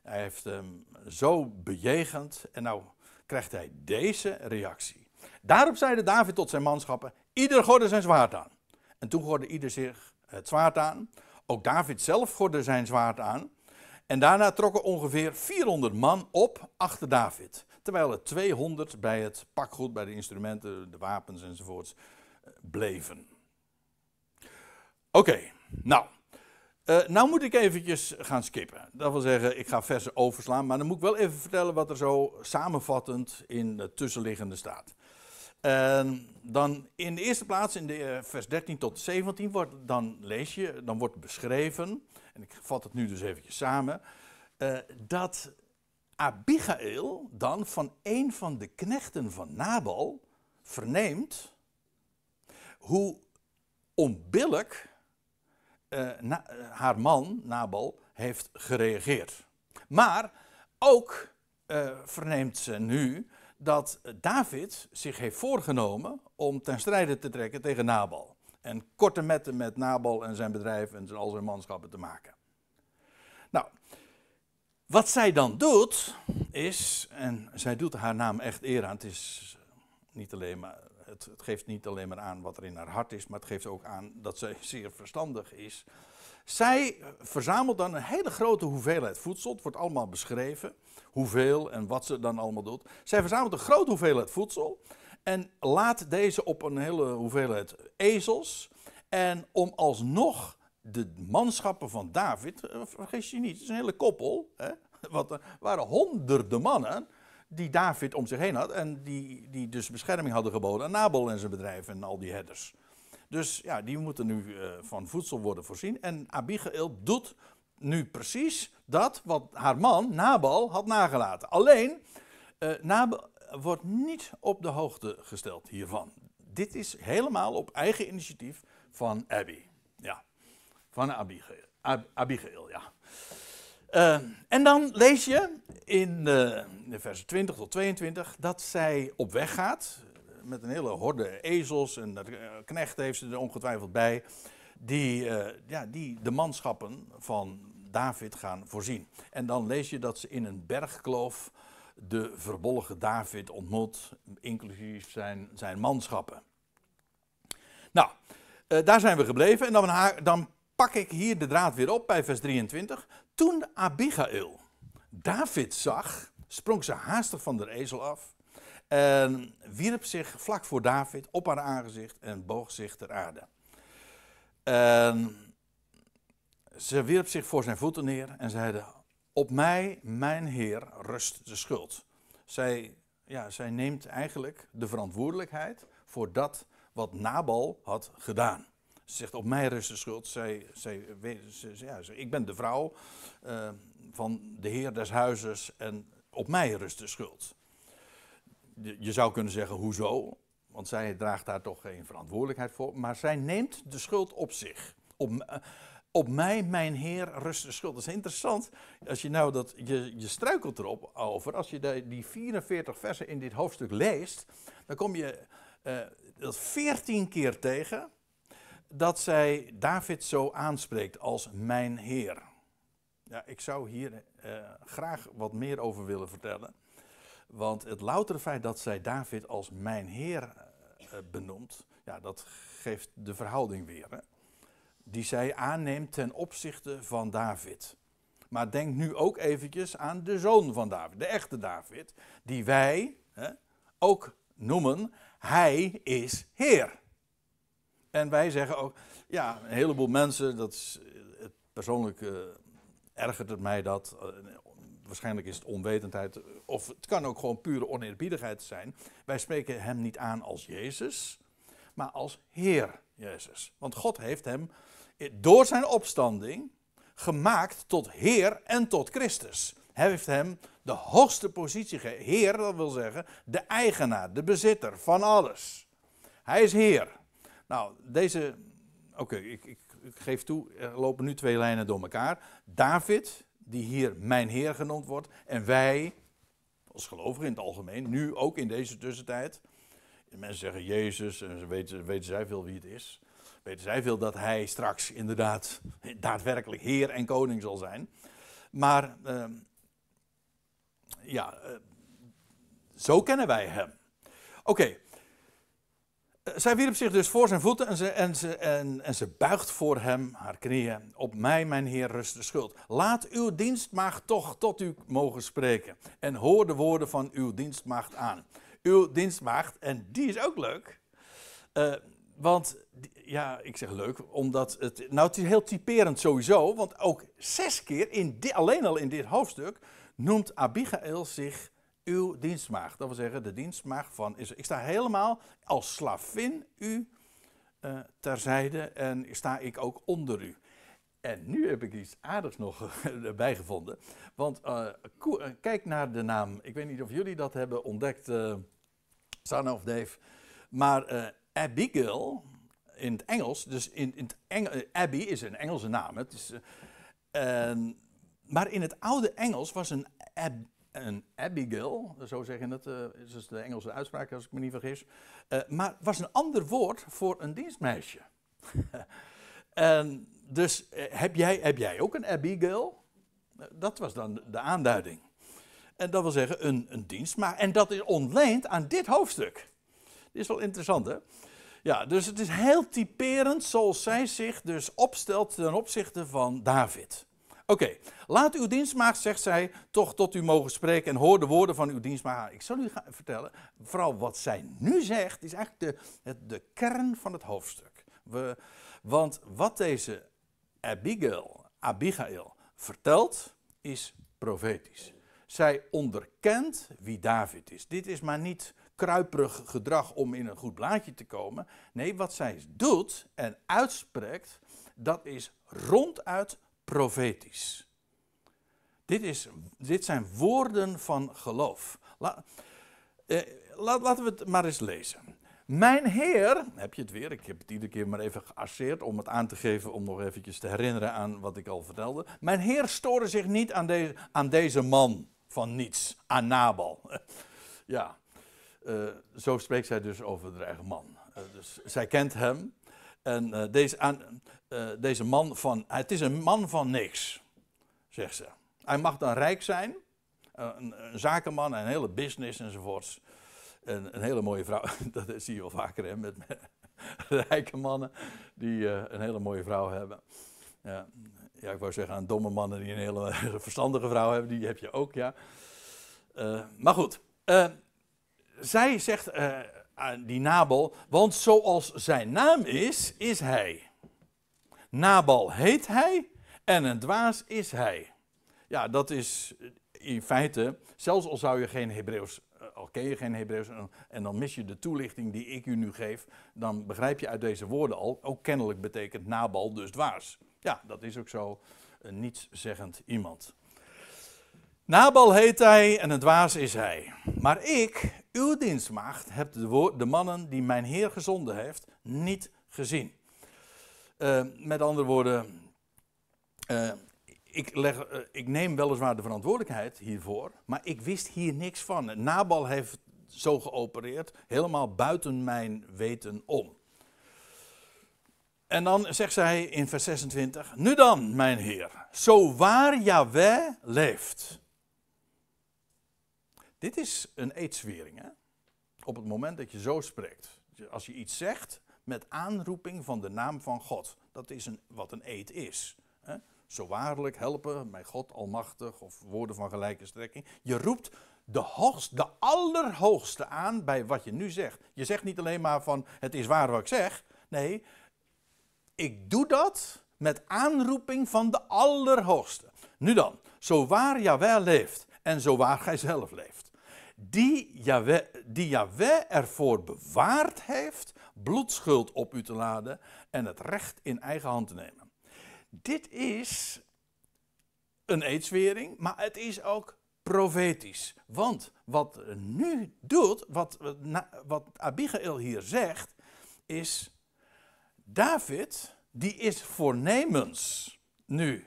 Hij heeft hem zo bejegend en nou krijgt hij deze reactie. Daarop zeide David tot zijn manschappen, ieder gorde zijn zwaard aan. En toen gorde ieder zich het zwaard aan. Ook David zelf gorde zijn zwaard aan. En daarna trokken ongeveer 400 man op achter David. Terwijl er 200 bij het pakgoed, bij de instrumenten, de wapens enzovoorts eh, bleven. Oké, nou. Eh, nou moet ik eventjes gaan skippen. Dat wil zeggen, ik ga versen overslaan, maar dan moet ik wel even vertellen wat er zo samenvattend in het tussenliggende staat. dan in de eerste plaats, in de, eh, vers 13 tot 17, wordt, dan lees je, dan wordt beschreven, en ik vat het nu dus eventjes samen, dat Abigail dan van een van de knechten van Nabal verneemt hoe onbillijk eh, eh, haar man Nabal heeft gereageerd. Maar ook uh, verneemt ze nu dat David zich heeft voorgenomen om ten strijde te trekken tegen Nabal. En korte metten met Nabal en zijn bedrijf en al zijn manschappen te maken. Wat zij dan doet, is, en zij doet haar naam echt eer aan, het, is niet alleen maar, het, geeft niet alleen maar aan wat er in haar hart is, maar het geeft ook aan dat zij zeer verstandig is. Zij verzamelt dan een hele grote hoeveelheid voedsel, het wordt allemaal beschreven, hoeveel en wat ze dan allemaal doet. Zij verzamelt een grote hoeveelheid voedsel en laat deze op een hele hoeveelheid ezels. En om alsnog de manschappen van David, eh, vergis je niet, het is een hele koppel. Hè? Want waren honderden mannen die David om zich heen had. En die, die dus bescherming hadden geboden aan Nabal en zijn bedrijf en al die herders. Dus ja, die moeten nu eh, van voedsel worden voorzien. En Abigail doet nu precies dat wat haar man Nabal had nagelaten. Alleen, eh, Nabal wordt niet op de hoogte gesteld hiervan. Dit is helemaal op eigen initiatief van Abby. Van Abigail. ja. Ehm, en dan lees je in de eh, versen 20 tot 22 dat zij op weg gaat. Eh, met een hele horde ezels en dat, eh, knecht heeft ze er ongetwijfeld bij. Die, ja, die de manschappen van David gaan voorzien. En dan lees je dat ze in een bergkloof de verbolgen David ontmoet. Inclusief zijn, zijn manschappen. Nou, daar zijn we gebleven. En dan, dan pak ik hier de draad weer op bij vers 23. Toen Abigail David zag, sprong ze haastig van de ezel af. En wierp zich vlak voor David op haar aangezicht en boog zich ter aarde. En ze wierp zich voor zijn voeten neer en zeide: Op mij, mijn Heer, rust de schuld. Zij, ja, zij neemt eigenlijk de verantwoordelijkheid voor dat wat Nabal had gedaan. Ze zegt, op mij rust de schuld. Zij, zij, ja, ik ben de vrouw eh, van de heer des huizes en op mij rust de schuld. Je zou kunnen zeggen, hoezo? Want zij draagt daar toch geen verantwoordelijkheid voor. Maar zij neemt de schuld op zich. Op, eh, op mij, mijn Heer, rust de schuld. Dat is interessant. Als je nou dat, je, je struikelt erop over. Als je die 44 versen in dit hoofdstuk leest, dan kom je uh, dat 14 keer tegen dat zij David zo aanspreekt als mijn Heer. Ja, ik zou hier eh, graag wat meer over willen vertellen. Want het loutere feit dat zij David als mijn Heer eh, benoemt, ja, dat geeft de verhouding weer. Hè? Die zij aanneemt ten opzichte van David. Maar denk nu ook eventjes aan de zoon van David, de echte David, die wij hè, ook noemen, hij is Heer. En wij zeggen ook, ja, een heleboel mensen, dat is, eh, het persoonlijk uh, ergert het mij dat. Eh, waarschijnlijk is het onwetendheid, of het kan ook gewoon pure oneerbiedigheid zijn. Wij spreken hem niet aan als Jezus, maar als Heer Jezus. Want God heeft hem door zijn opstanding gemaakt tot Heer en tot Christus. Hij heeft hem de hoogste positie gegeven. Heer, dat wil zeggen, de eigenaar, de bezitter van alles. Hij is Heer. Nou, deze, oké, ik, ik, ik, geef toe, er lopen nu twee lijnen door elkaar. David, die hier mijn Heer genoemd wordt, en wij, als gelovigen in het algemeen, nu ook in deze tussentijd. Mensen zeggen Jezus, en ze weten, weten zij veel wie het is. Weten zij veel dat hij straks inderdaad daadwerkelijk Heer en Koning zal zijn. Maar ehm, ja, eh, zo kennen wij hem. Oké, eh, zij wierp zich dus voor zijn voeten en ze, en, en, en ze buigt voor hem haar knieën. Op mij, mijn heer, rust de schuld. Laat uw dienstmaagd toch tot u mogen spreken. En hoor de woorden van uw dienstmaagd aan. Uw dienstmaagd, en die is ook leuk. Eh, want, ja, ik zeg leuk, omdat het... Nou, het is heel typerend sowieso. Want ook zes keer, in alleen al in dit hoofdstuk, noemt Abigail zich uw dienstmaagd. Dat wil zeggen, de dienstmaagd van Israël. Ik sta helemaal als slavin u uh, terzijde en sta ik ook onder u. En nu heb ik iets aardigs nog erbij gevonden. Want eh, eh, kijk naar de naam. Ik weet niet of jullie dat hebben ontdekt, uh, Sana of Dave. Maar uh, Abigail in het Engels, dus in, in het Abby is een Engelse naam. Het is, maar in het oude Engels was een Ab een Abigail, zo zeggen het, uh, is de Engelse uitspraak als ik me niet vergis. Eh, maar was een ander woord voor een dienstmeisje. en dus eh, heb jij, heb jij ook een Abigail? Dat was dan de aanduiding. En dat wil zeggen een, een dienst, en dat is ontleend aan dit hoofdstuk. Dit is wel interessant, hè? Ja, dus het is heel typerend zoals zij zich dus opstelt ten opzichte van David. Oké, laat uw dienstmaagd, zegt zij, toch tot u mogen spreken en hoor de woorden van uw dienstmaagd. Ah, ik zal u vertellen, vooral wat zij nu zegt, is eigenlijk de, de kern van het hoofdstuk. We, want wat deze Abigail, Abigail vertelt, is profetisch. Zij onderkent wie David is. Dit is maar niet kruiperig gedrag om in een goed blaadje te komen. Nee, wat zij doet en uitspreekt, dat is ronduit profetisch. Dit, is, dit zijn woorden van geloof. eh, laten we het maar eens lezen. Mijn Heer, heb je het weer, ik heb het iedere keer maar even geasseerd om het aan te geven, om nog eventjes te herinneren aan wat ik al vertelde. Mijn Heer stoorde zich niet aan, deze aan deze man van niets, aan Nabal. ja, eh, zo spreekt zij dus over de eigen man. Eh, dus zij kent hem. En eh, deze, eh, deze man van, het is een man van niks, zegt ze. Hij mag dan rijk zijn, eh, een, zakenman en een hele business enzovoorts. En een hele mooie vrouw, dat zie je wel vaker hè, met rijke mannen die een hele mooie vrouw hebben. Ja, ja, ik wou zeggen aan domme mannen die een hele verstandige vrouw hebben, die heb je ook, ja. maar goed, zij zegt, die Nabal, want zoals zijn naam is, is hij. Nabal heet hij en een dwaas is hij. Ja, dat is in feite, zelfs al zou je geen Hebreeuws, eh, al ken je geen Hebreeuws eh, en dan mis je de toelichting die ik u nu geef, dan begrijp je uit deze woorden al, ook kennelijk betekent Nabal dus dwaas. Ja, dat is ook zo, een nietszeggend iemand. Nabal heet hij en een dwaas is hij. Maar ik, uw dienstmaagd, heb de, de mannen die mijn Heer gezonden heeft niet gezien. Eh, met andere woorden, eh, ik, leg, eh, ik, neem weliswaar de verantwoordelijkheid hiervoor, maar ik wist hier niks van. Nabal heeft zo geopereerd, helemaal buiten mijn weten om. En dan zegt zij in vers 26: Nu dan, mijn Heer, zo waar Yahweh leeft. Dit is een eedswering. Hè? Op het moment dat je zo spreekt. Als je iets zegt met aanroeping van de naam van God. Dat is een, wat een eed is. Hè? Zo waarlijk helpen, mijn God almachtig, of woorden van gelijke strekking. Je roept de, hoogste, de allerhoogste aan bij wat je nu zegt. Je zegt niet alleen maar van het is waar wat ik zeg. Nee, ik doe dat met aanroeping van de Allerhoogste. Nu dan, zo waar Jawel leeft en zo waar gij zelf leeft die Yahweh, die ervoor bewaard heeft bloedschuld op u te laden en het recht in eigen hand te nemen. Dit is een eedswering, maar het is ook profetisch. Want wat nu doet, wat, wat Abigail hier zegt, is David, die is voornemens nu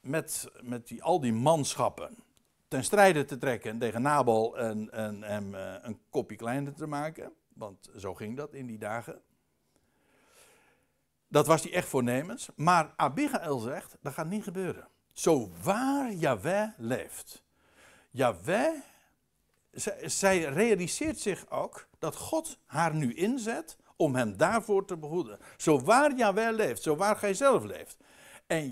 met, met die, al die manschappen ten strijde te trekken tegen Nabal en, hem eh, een kopje kleiner te maken. Want zo ging dat in die dagen. Dat was hij echt voornemens. Maar Abigail zegt, dat gaat niet gebeuren. Zo waar Yahweh leeft. Yahweh, zij, realiseert zich ook dat God haar nu inzet om hem daarvoor te behoeden. Zo waar Yahweh leeft, zo waar gij zelf leeft. En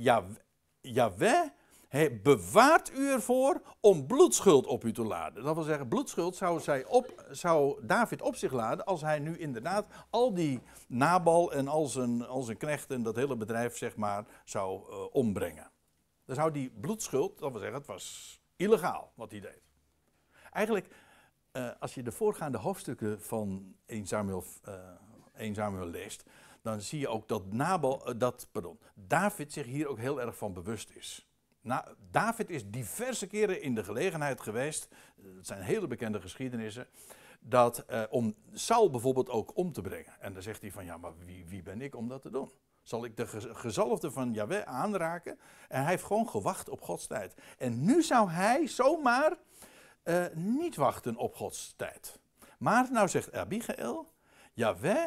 Yahweh, hij bewaart u ervoor om bloedschuld op u te laden. Dat wil zeggen, bloedschuld zou, zij op, zou David op zich laden als hij nu inderdaad al die nabal en al zijn, al zijn knechten, dat hele bedrijf zeg maar, zou eh, ombrengen. Dan zou die bloedschuld, dat wil zeggen, het was illegaal wat hij deed. Eigenlijk, eh, als je de voorgaande hoofdstukken van 1 Samuel, 1 eh, Samuel leest, dan zie je ook dat, Nabal, dat pardon, David zich hier ook heel erg van bewust is. Nou, David is diverse keren in de gelegenheid geweest, dat zijn hele bekende geschiedenissen, dat, eh, om Saul bijvoorbeeld ook om te brengen. En dan zegt hij van ja, maar wie, wie ben ik om dat te doen? Zal ik de gezalfde van Yahweh aanraken? En hij heeft gewoon gewacht op Gods tijd. En nu zou hij zomaar eh, niet wachten op Gods tijd. Maar nou zegt Abigail, Yahweh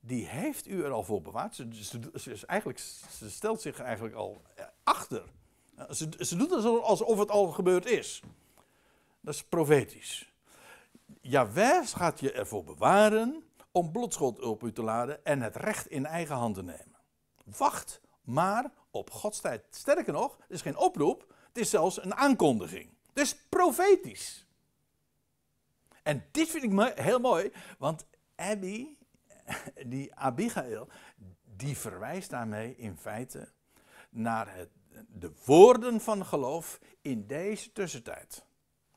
die heeft u er al voor bewaard. Ze, eigenlijk, ze stelt zich eigenlijk al eh, achter ze, doet alsof het al gebeurd is. Dat is profetisch. Jawes gaat je ervoor bewaren om blotschot op u te laden en het recht in eigen handen nemen. Wacht maar op Gods tijd. Sterker nog, het is geen oproep, het is zelfs een aankondiging. Het is profetisch. En dit vind ik heel mooi, want Abby, die Abigail, die verwijst daarmee in feite naar de woorden van geloof in deze tussentijd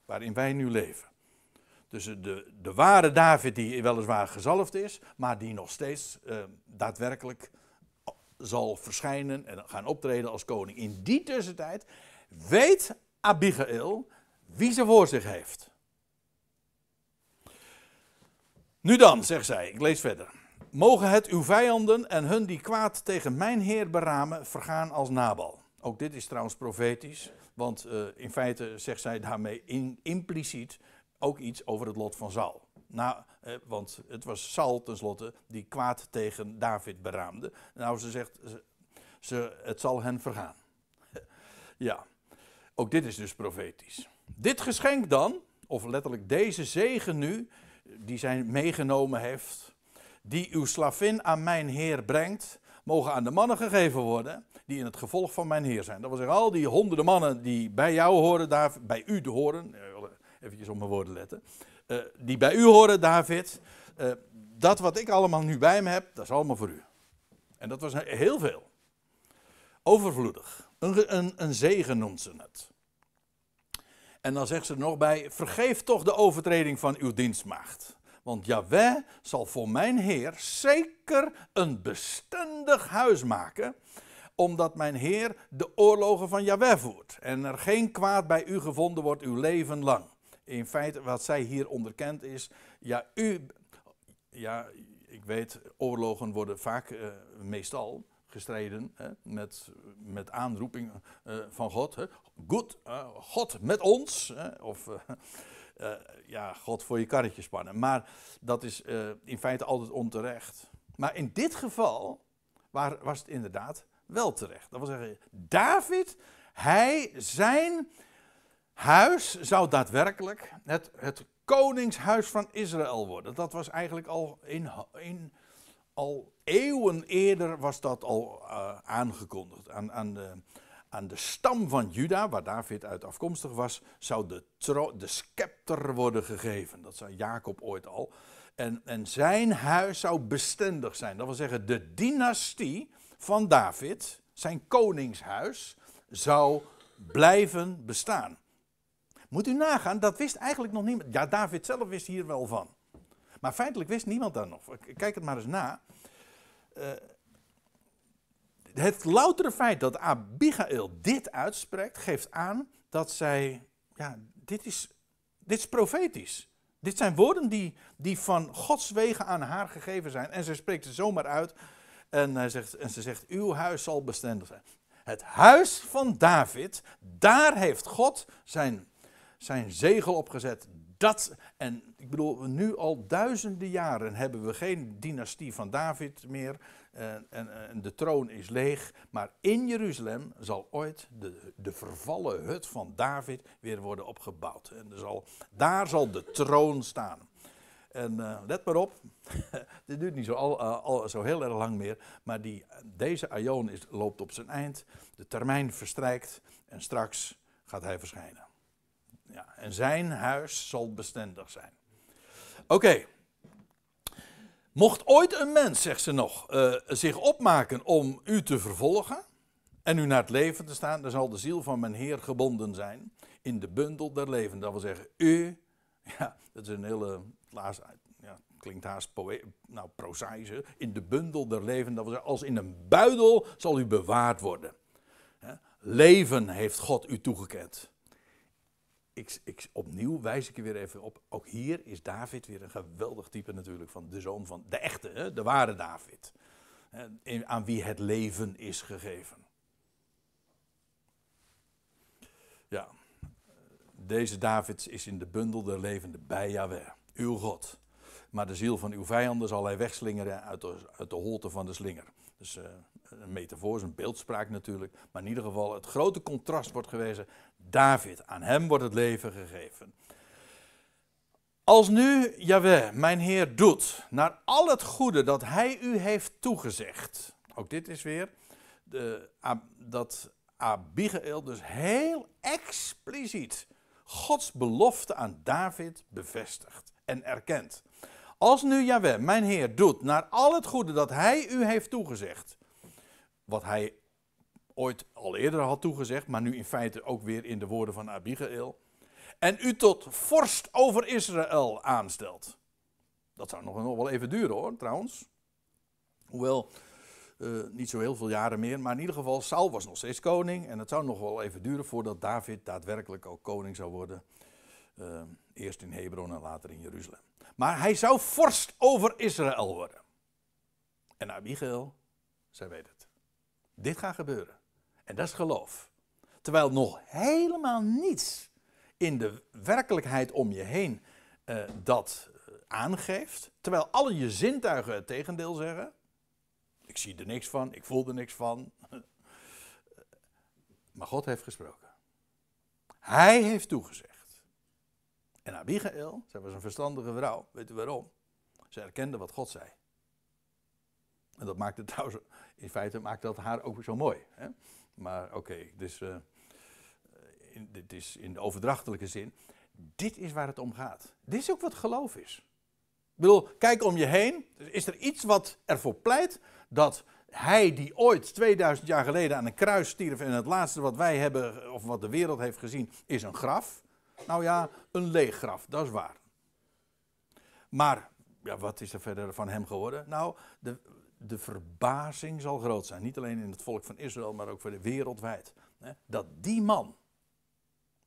waarin wij nu leven. Dus de, de ware David die weliswaar gezalfd is, maar die nog steeds eh, daadwerkelijk zal verschijnen en gaan optreden als koning. In die tussentijd weet Abigail wie ze voor zich heeft. Nu dan, zegt zij, ik lees verder. Mogen het uw vijanden en hun die kwaad tegen mijn Heer beramen vergaan als Nabal. Ook dit is trouwens profetisch, want eh, in feite zegt zij daarmee impliciet ook iets over het lot van Saul. Nou, want het was Saul slotte die kwaad tegen David beraamde. Nou, ze zegt, ze, ze, het zal hen vergaan. ja, ook dit is dus profetisch. Dit geschenk dan, of letterlijk deze zegen nu, die zij meegenomen heeft die uw slavin aan mijn heer brengt, mogen aan de mannen gegeven worden die in het gevolg van mijn heer zijn. Dat wil zeggen, al die honderden mannen die bij jou horen, daar, bij u horen, eh, eh, even op mijn woorden letten, eh, die bij u horen, David, dat wat ik allemaal nu bij me heb, dat is allemaal voor u. En dat was heel veel. Overvloedig. Een, een, een zegen noemt ze het. En dan zegt ze er nog bij: vergeef toch de overtreding van uw dienstmaagd. Want Jahweh zal voor mijn Heer zeker een bestendig huis maken, omdat mijn Heer de oorlogen van Jahweh voert en er geen kwaad bij u gevonden wordt uw leven lang. In feite, wat zij hier onderkent is, ja, u, ja, ik weet, oorlogen worden vaak eh, meestal gestreden hè, met, met aanroeping eh, van God. Hè. Goed, eh, God met ons. Hè, of, eh, ja, God voor je karretje spannen. Maar dat is eh, in feite altijd onterecht. Maar in dit geval waar, was het inderdaad wel terecht. Dat wil zeggen, David, hij, zijn huis zou daadwerkelijk het, het koningshuis van Israël worden. Dat was eigenlijk al in, in al eeuwen eerder was dat al eh, aangekondigd aan, aan, de, aan de stam van Juda, waar David uit afkomstig was, zou de, de scepter worden gegeven. Dat zei Jacob ooit al. En, en zijn huis zou bestendig zijn. Dat wil zeggen, de dynastie van David, zijn koningshuis, zou blijven bestaan. Moet u nagaan, dat wist eigenlijk nog niemand. Ja, David zelf wist hier wel van. Maar feitelijk wist niemand daar nog. Kijk het maar eens na. Uh, het loutere feit dat Abigail dit uitspreekt, geeft aan dat zij, ja, dit is, dit is profetisch. Dit zijn woorden die, die van Gods wegen aan haar gegeven zijn. En ze spreekt ze zomaar uit. En, hij eh, zegt, en ze zegt, uw huis zal bestendig zijn. Het huis van David, daar heeft God zijn, zijn zegel op gezet. Dat, en ik bedoel, nu al duizenden jaren hebben we geen dynastie van David meer en, en, de troon is leeg. Maar in Jeruzalem zal ooit de, de vervallen hut van David weer worden opgebouwd. En er zal, daar zal de troon staan. En eh, let maar op, dit duurt niet zo, al, eh, al, zo heel erg lang meer, maar die, deze Aion is, loopt op zijn eind, de termijn verstrijkt en straks gaat hij verschijnen. Ja, en zijn huis zal bestendig zijn. Oké, Mocht ooit een mens, zegt ze nog, eh, zich opmaken om u te vervolgen en u naar het leven te staan, dan zal de ziel van mijn Heer gebonden zijn in de bundel der leven. Dat wil zeggen, u, ja, dat is een hele, ja, klinkt haast poë, nou, prozaïsche, in de bundel der leven, dat wil zeggen, als in een buidel zal u bewaard worden. Leven heeft God u toegekend ik, ik, opnieuw wijs ik er weer even op. Ook hier is David weer een geweldig type natuurlijk van de zoon van de echte, de ware David. aan wie het leven is gegeven. Ja, deze David is in de bundel der levende bij Yahweh, uw God. Maar de ziel van uw vijanden zal hij wegslingeren uit de, holte van de slinger. Dus... Eh, een metafoor, een beeldspraak natuurlijk. Maar in ieder geval, het grote contrast wordt gewezen. David, aan hem wordt het leven gegeven. Als nu jawel, mijn Heer, doet naar al het goede dat Hij u heeft toegezegd. Ook dit is weer de, dat Abigail dus heel expliciet Gods belofte aan David bevestigt en erkent. Als nu jawel, mijn Heer, doet naar al het goede dat Hij u heeft toegezegd, wat hij ooit al eerder had toegezegd, maar nu in feite ook weer in de woorden van Abigail. En u tot vorst over Israël aanstelt. Dat zou nog, wel even duren hoor, trouwens. Hoewel, eh, niet zo heel veel jaren meer, maar in ieder geval, Saul was nog steeds koning. En het zou nog wel even duren voordat David daadwerkelijk ook koning zou worden. Eh, eerst in Hebron en later in Jeruzalem. Maar hij zou vorst over Israël worden. En Abigail, zij weet het. Dit gaat gebeuren. En dat is geloof. Terwijl nog helemaal niets in de werkelijkheid om je heen eh, dat eh, aangeeft. Terwijl alle je zintuigen het tegendeel zeggen. Ik zie er niks van, ik voel er niks van. Maar God heeft gesproken. Hij heeft toegezegd. En Abigail, zij was een verstandige vrouw, weet u waarom? Ze herkende wat God zei. En dat maakt het trouwens, in feite maakt dat haar ook zo mooi. Hè? Maar oké, dus eh, eh, dit is in de overdrachtelijke zin. Dit is waar het om gaat. Dit is ook wat geloof is. Ik bedoel, kijk om je heen. Is er iets wat ervoor pleit dat hij die ooit 2000 jaar geleden aan een kruis stierf en het laatste wat wij hebben, of wat de wereld heeft gezien, is een graf? Nou ja, een leeg graf, dat is waar. Maar ja, wat is er verder van hem geworden? Nou, de, de verbazing zal groot zijn. Niet alleen in het volk van Israël, maar ook voor de wereldwijd. Dat die man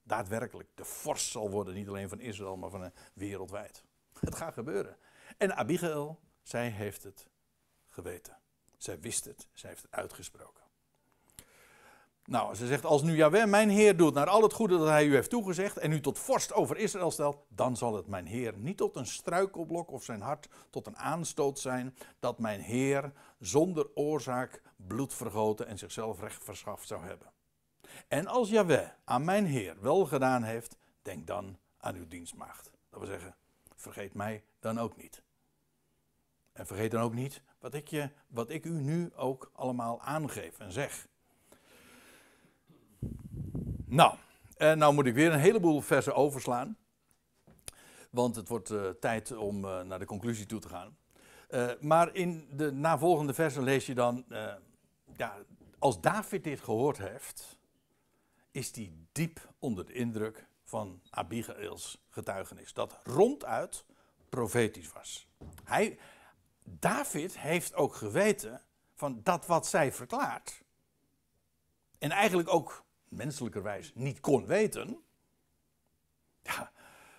daadwerkelijk de vorst zal worden. Niet alleen van Israël, maar van eh, wereldwijd. Het gaat gebeuren. En Abigail, zij heeft het geweten. Zij wist het. Zij heeft het uitgesproken. Nou, ze zegt, als nu Jaweh mijn Heer doet naar al het goede dat hij u heeft toegezegd en u tot vorst over Israël stelt, dan zal het mijn Heer niet tot een struikelblok of zijn hart tot een aanstoot zijn dat mijn Heer zonder oorzaak bloed vergoten en zichzelf recht verschaft zou hebben. En als Jaweh aan mijn Heer wel gedaan heeft, denk dan aan uw dienstmaagd. Dat wil zeggen, vergeet mij dan ook niet. En vergeet dan ook niet wat ik, je, wat ik u nu ook allemaal aangeef en zeg. Nou, en eh, nou moet ik weer een heleboel versen overslaan. Want het wordt eh, tijd om eh, naar de conclusie toe te gaan. maar in de navolgende versen lees je dan. ja, als David dit gehoord heeft. is hij diep onder de indruk van Abigail's getuigenis. Dat ronduit profetisch was. Hij, David heeft ook geweten van dat wat zij verklaart. En eigenlijk ook menselijkerwijs niet kon weten. Ja,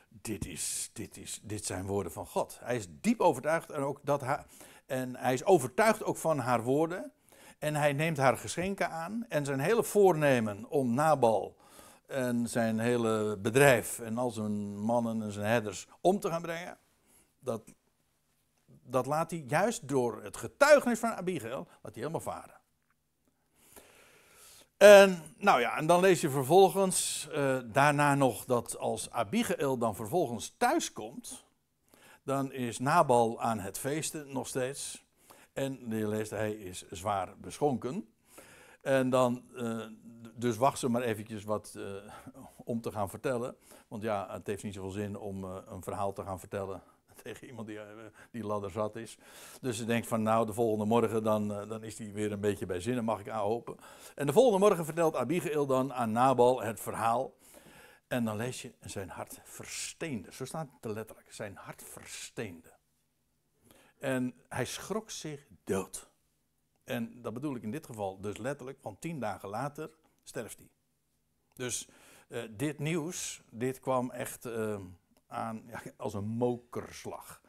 dit, is, dit, is, dit zijn woorden van God. Hij is diep overtuigd en, ook dat haar, en hij is overtuigd ook van haar woorden. En hij neemt haar geschenken aan. En zijn hele voornemen om Nabal en zijn hele bedrijf en al zijn mannen en zijn herders om te gaan brengen. Dat, dat laat hij juist door het getuigenis van Abigail, laat hij helemaal varen. En nou ja, en dan lees je vervolgens eh, daarna nog dat als Abigail dan vervolgens thuiskomt, dan is Nabal aan het feesten nog steeds. En je leest, hij is zwaar beschonken. En dan, uh, dus wacht ze maar eventjes wat eh, om te gaan vertellen. Want ja, het heeft niet zoveel zin om een verhaal te gaan vertellen tegen iemand die, eh, die ladder zat is. Dus ze denkt van nou, de volgende morgen dan, eh, dan is hij weer een beetje bij zinnen, mag ik aanhopen. En de volgende morgen vertelt Abigail dan aan Nabal het verhaal. En dan lees je, zijn hart versteende. Zo staat het letterlijk, zijn hart versteende. En hij schrok zich dood. En dat bedoel ik in dit geval dus letterlijk, want tien dagen later sterft hij. Dus eh, dit nieuws, dit kwam echt... Ehm, aan als een mokerslag.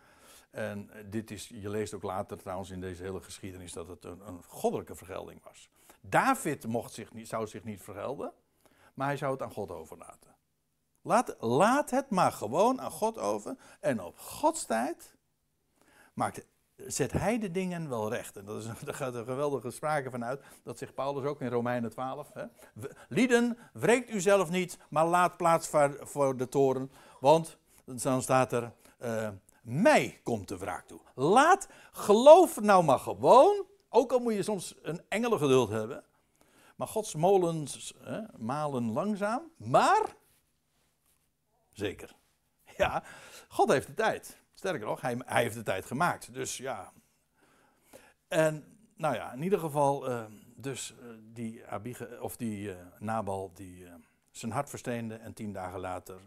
En eh, dit is, je leest ook later trouwens in deze hele geschiedenis dat het een, een goddelijke vergelding was. David mocht zich niet, zou zich niet vergelden, maar hij zou het aan God overlaten. Laat, laat het maar gewoon aan God over en op Gods tijd maakt, zet hij de dingen wel recht. En dat is, daar gaat een geweldige sprake van uit, dat zegt Paulus ook in Romeinen 12. Hè? Lieden, wreekt u zelf niet, maar laat plaats voor de toren, want dan staat er, uh, mij komt de wraak toe. Laat, geloof nou maar gewoon, ook al moet je soms een engelengeduld hebben, maar Gods molens hè, eh, malen langzaam, maar zeker. Ja, God heeft de tijd. Sterker nog, hij, hij heeft de tijd gemaakt. Dus ja. En nou ja, in ieder geval, eh, dus die, Abige, of die Nabal die zijn hart versteende en tien dagen later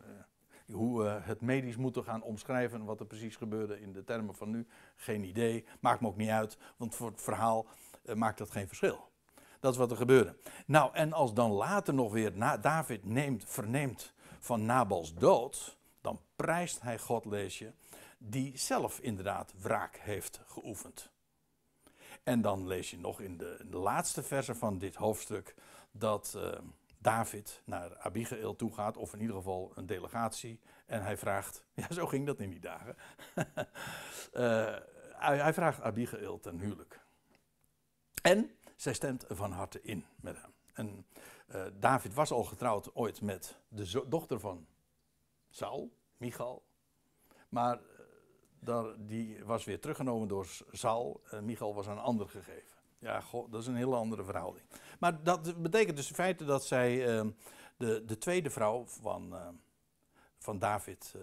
hoe we eh, het medisch moeten gaan omschrijven wat er precies gebeurde in de termen van nu, geen idee. Maakt me ook niet uit, want voor het verhaal eh, maakt dat geen verschil. Dat is wat er gebeurde. Nou, en als dan later nog weer na David neemt, verneemt van Nabals dood, dan prijst hij God, lees je, die zelf inderdaad wraak heeft geoefend. En dan lees je nog in de, laatste versen van dit hoofdstuk dat. Ehm, David naar Abigail toe gaat, of in ieder geval een delegatie. En hij vraagt, ja zo ging dat in die dagen. Eh, hij, vraagt Abigail ten huwelijk. En zij stemt van harte in met hem. En eh, David was al getrouwd ooit met de dochter van Saul, Michal. Maar eh, daar, die was weer teruggenomen door Saul. Uh, Michal was aan een ander gegeven. Ja, dat is een hele andere verhouding. Maar dat betekent dus in feite dat zij ehm, de, de tweede vrouw van, ehm, van, David, eh,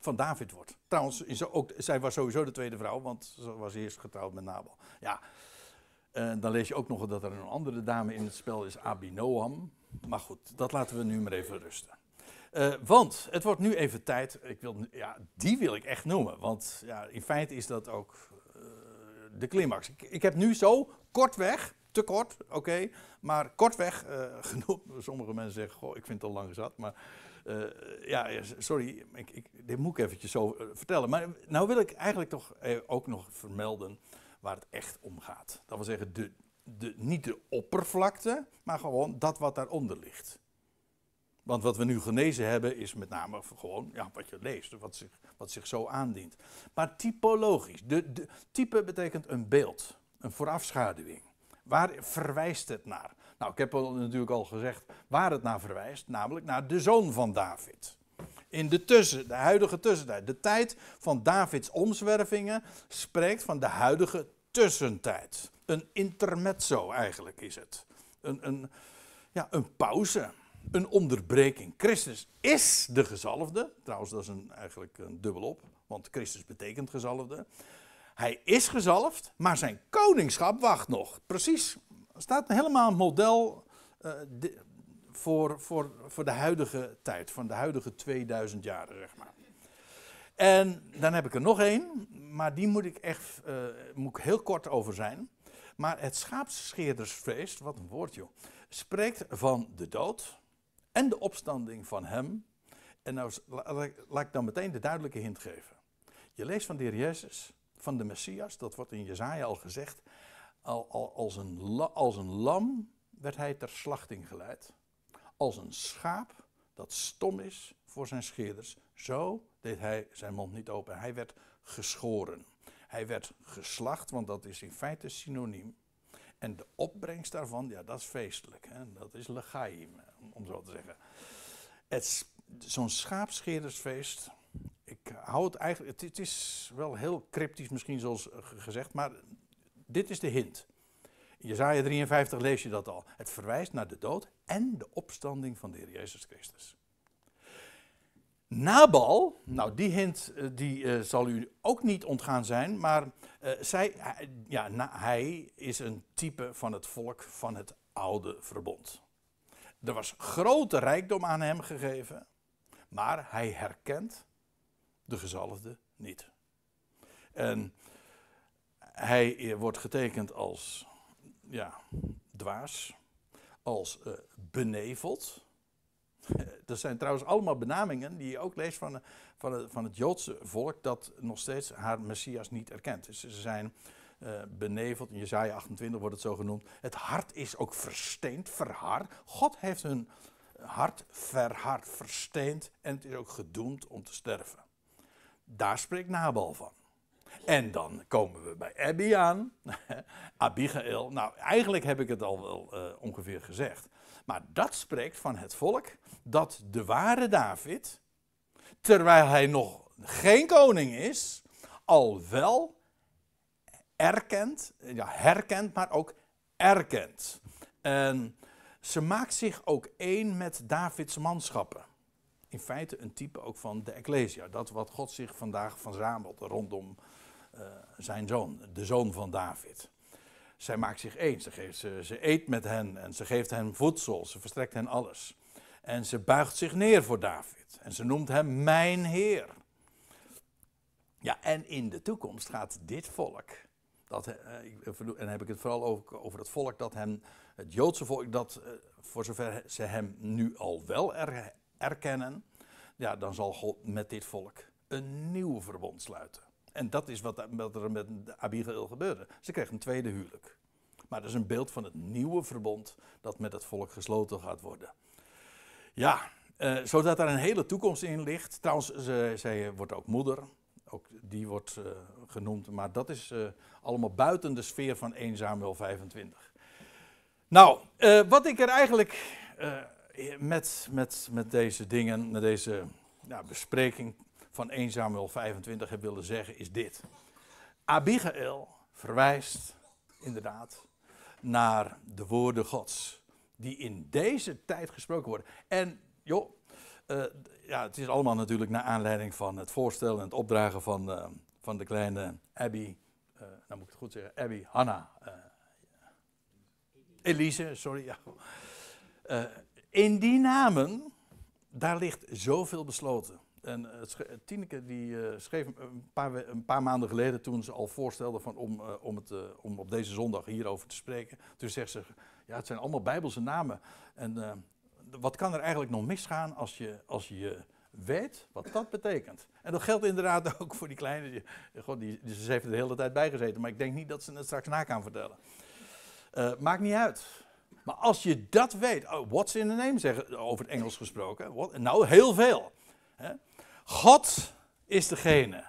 van David wordt. Trouwens, is ook, zij was sowieso de tweede vrouw, want ze was eerst getrouwd met Nabal. Ja, eh, dan lees je ook nog dat er een andere dame in het spel is, Abinoam. Maar goed, dat laten we nu maar even rusten. Eh, want het wordt nu even tijd. Ik wil, ja, die wil ik echt noemen. Want ja, in feite is dat ook de climax. Ik, ik, heb nu zo kortweg, te kort, oké, maar kortweg uh, genoeg. Sommige mensen zeggen, goh, ik vind het al lang zat, maar eh, ja, sorry, ik, ik, dit moet ik eventjes zo eh, vertellen. Maar nou wil ik eigenlijk toch ook nog vermelden waar het echt om gaat. Dat wil zeggen, de, de, niet de oppervlakte, maar gewoon dat wat daaronder ligt. Want wat we nu genezen hebben is met name gewoon ja, wat je leest, wat zich, wat zich zo aandient. Maar typologisch. De, de, type betekent een beeld, een voorafschaduwing. Waar verwijst het naar? Nou, ik heb natuurlijk al gezegd waar het naar verwijst, namelijk naar de zoon van David. In de, tussen, de huidige tussentijd, de tijd van Davids omzwervingen, spreekt van de huidige tussentijd. Een intermezzo eigenlijk is het. Een, een, ja, een pauze een onderbreking. Christus is de gezalfde. Trouwens, dat is een, eigenlijk een dubbelop, want Christus betekent gezalfde. Hij is gezalfd, maar zijn koningschap wacht nog. Precies, staat helemaal een model eh, voor, voor, voor de huidige tijd, van de huidige 2000 jaren, zeg maar. En dan heb ik er nog één, maar die moet ik echt uh, moet ik heel kort over zijn. Maar het Schaapsscheerdersfeest, wat een woord joh, spreekt van de dood, en de opstanding van hem. En nou, laat ik dan meteen de duidelijke hint geven. Je leest van de heer Jezus, van de Messias, dat wordt in Jezaja al gezegd, al, als, een, als een lam werd hij ter slachting geleid. Als een schaap dat stom is voor zijn scheerders, zo deed hij zijn mond niet open. Hij werd geschoren. Hij werd geslacht, want dat is in feite synoniem. En de opbrengst daarvan, ja, dat is feestelijk. Hè? Dat is legaïm, om zo te zeggen. Zo'n schaapscheerdersfeest, ik hou het eigenlijk, het, is wel heel cryptisch misschien zoals eh, gezegd, maar dit is de hint. In Jezaja 53 lees je dat al. Het verwijst naar de dood en de opstanding van de Heer Jezus Christus. Nabal, nou die hint eh, die, eh, zal u ook niet ontgaan zijn, maar eh, zij, hij, ja, hij is een type van het volk van het oude verbond. Er was grote rijkdom aan hem gegeven, maar hij herkent de gezalfde niet. En hij wordt getekend als ja, dwaas, als beneveld dat zijn trouwens allemaal benamingen die je ook leest van, eh, van, het, van het Joodse volk dat nog steeds haar Messias niet erkent. Dus ze zijn uh, beneveld, in Jezaja 28 wordt het zo genoemd. Het hart is ook versteend, verhard. God heeft hun hart verhard, versteend en het is ook gedoemd om te sterven. Daar spreekt Nabal van. En dan komen we bij Abby Abigail. Nou, eigenlijk heb ik het al wel eh, ongeveer gezegd. Maar dat spreekt van het volk dat de ware David, terwijl hij nog geen koning is, al wel erkent, ja, herkent, maar ook erkent. En ze maakt zich ook één met Davids manschappen. In feite een type ook van de Ecclesia. Dat wat God zich vandaag verzamelt rondom eh, zijn zoon, de zoon van David. Zij maakt zich eens. Ze, geeft, ze, eet met hen en ze geeft hen voedsel. Ze verstrekt hen alles. En ze buigt zich neer voor David. En ze noemt hem mijn Heer. Ja, en in de toekomst gaat dit volk. Dat, eh, eh, en heb ik het vooral over, over het volk dat hem, het Joodse volk, dat eh, voor zover ze hem nu al wel erkennen, ja, dan zal God met dit volk een nieuw verbond sluiten. En dat is wat, er met Abigail gebeurde. Ze kreeg een tweede huwelijk. Maar dat is een beeld van het nieuwe verbond dat met het volk gesloten gaat worden. Ja, eh, zodat daar een hele toekomst in ligt. Trouwens, ze, zij wordt ook moeder. Ook die wordt eh, genoemd. Maar dat is eh, allemaal buiten de sfeer van 1 Samuel 25. Nou, eh, wat ik er eigenlijk met, met, met deze dingen, met deze bespreking van 1 Samuel 25 heb willen zeggen, is dit. Abigail verwijst inderdaad naar de woorden Gods, die in deze tijd gesproken worden. En joh, eh, ja, het is allemaal natuurlijk naar aanleiding van het voorstel en het opdragen van, eh, van de kleine Abby, eh, nou moet ik het goed zeggen, Abby, Hanna, Elise, sorry. in die namen, daar ligt zoveel besloten. En eh, eh, Tineke die eh, schreef een paar, een paar, maanden geleden toen ze al voorstelde van om, om, het, om op deze zondag hierover te spreken. Toen zegt ze, ja het zijn allemaal bijbelse namen. En wat kan er eigenlijk nog misgaan als je, als je weet wat dat betekent? En dat geldt inderdaad ook voor die kleine. Die, God, die, ze heeft er de hele tijd bij gezeten, maar ik denk niet dat ze het straks na kan vertellen. maakt niet uit. Maar als je dat weet, oh, what's in the name zeggen, over het Engels gesproken. nou, heel veel. Hè? God is degene,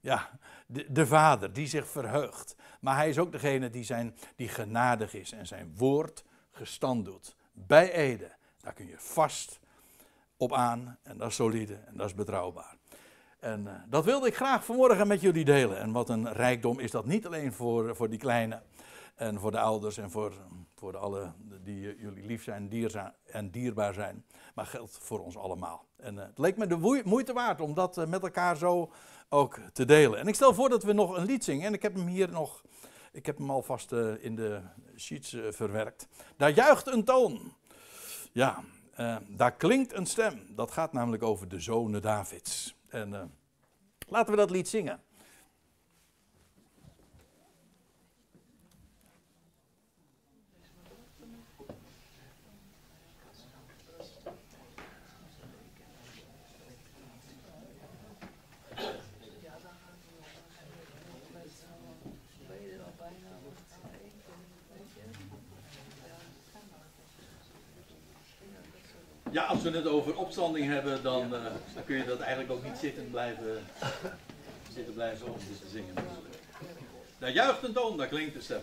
ja, de, de, Vader die zich verheugt. Maar hij is ook degene die, zijn, die genadig is en zijn woord gestand doet. Bij Ede, daar kun je vast op aan en dat is solide en dat is betrouwbaar. En eh, dat wilde ik graag vanmorgen met jullie delen. En wat een rijkdom is dat niet alleen voor, voor die kleine en voor de ouders en voor voor alle die eh, jullie lief zijn en dierbaar zijn. Maar geldt voor ons allemaal. En eh, het leek me de moeite waard om dat eh, met elkaar zo ook te delen. En ik stel voor dat we nog een lied zingen. En ik heb hem hier nog, ik heb hem alvast uh, in de sheets verwerkt. Daar juicht een toon. Ja, daar klinkt een stem. Dat gaat namelijk over de zonen Davids. En laten we dat lied zingen. Ja, als we het over opstanding hebben, eh, dan, kun je dat eigenlijk ook niet zitten blijven, zitten blijven om te zingen. Dus, eh, daar juicht een toon, daar klinkt de stem.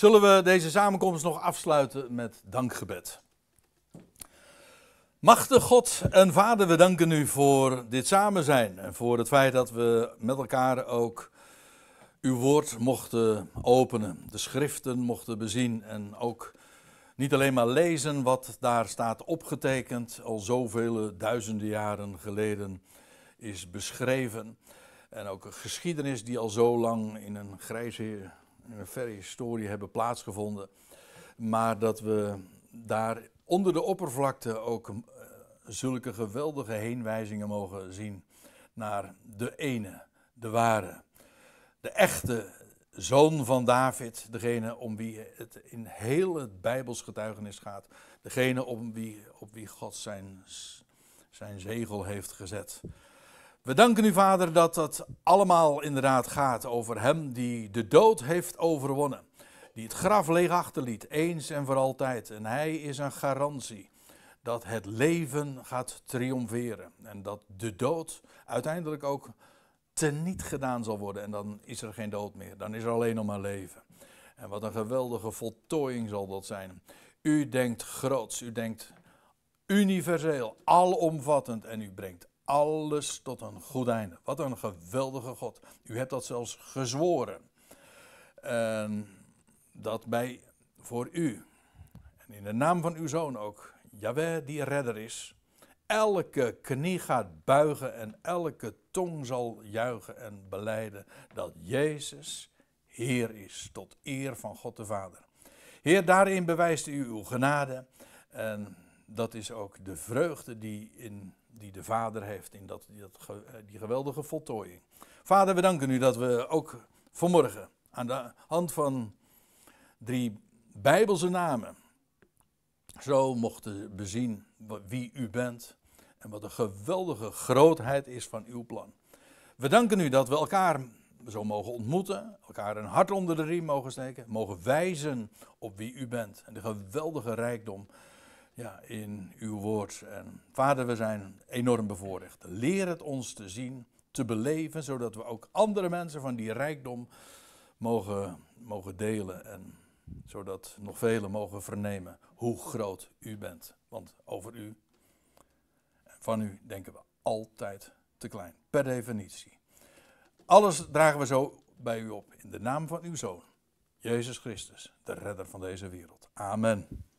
Zullen we deze samenkomst nog afsluiten met dankgebed? Machtig God en Vader, we danken u voor dit samen zijn en voor het feit dat we met elkaar ook uw woord mochten openen, de schriften mochten bezien en ook niet alleen maar lezen wat daar staat opgetekend, al zoveel duizenden jaren geleden is beschreven. En ook een geschiedenis die al zo lang in een grijze een verre historie hebben plaatsgevonden. Maar dat we daar onder de oppervlakte ook eh, zulke geweldige heenwijzingen mogen zien naar de ene, de ware, de echte zoon van David, degene om wie het in heel het Bijbels getuigenis gaat, degene om wie, op wie God zijn, zijn zegel heeft gezet. We danken u, Vader, dat het allemaal inderdaad gaat over Hem die de dood heeft overwonnen. Die het graf leeg achterliet, eens en voor altijd. En Hij is een garantie dat het leven gaat triomferen. En dat de dood uiteindelijk ook teniet gedaan zal worden. En dan is er geen dood meer, dan is er alleen nog maar leven. En wat een geweldige voltooiing zal dat zijn. U denkt groots, u denkt universeel, alomvattend en u brengt alles tot een goed einde. Wat een geweldige God. U hebt dat zelfs gezworen. En dat bij, voor u, en in de naam van uw zoon ook, Jaweh die redder is, elke knie gaat buigen en elke tong zal juichen en beleiden dat Jezus Heer is, tot eer van God de Vader. Heer, daarin bewijst u uw genade en dat is ook de vreugde die in die de Vader heeft in dat, die, dat, eh, die geweldige voltooiing. Vader, we danken u dat we ook vanmorgen aan de hand van drie Bijbelse namen zo mochten bezien wie u bent en wat de geweldige grootheid is van uw plan. We danken u dat we elkaar zo mogen ontmoeten, elkaar een hart onder de riem mogen steken, mogen wijzen op wie u bent en de geweldige rijkdom ja, in uw woord. En vader, we zijn enorm bevoorrecht. Leer het ons te zien, te beleven, zodat we ook andere mensen van die rijkdom mogen, mogen delen. En zodat nog velen mogen vernemen hoe groot u bent. Want over u van u denken we altijd te klein, per definitie. Alles dragen we zo bij u op, in de naam van uw Zoon, Jezus Christus, de redder van deze wereld. Amen.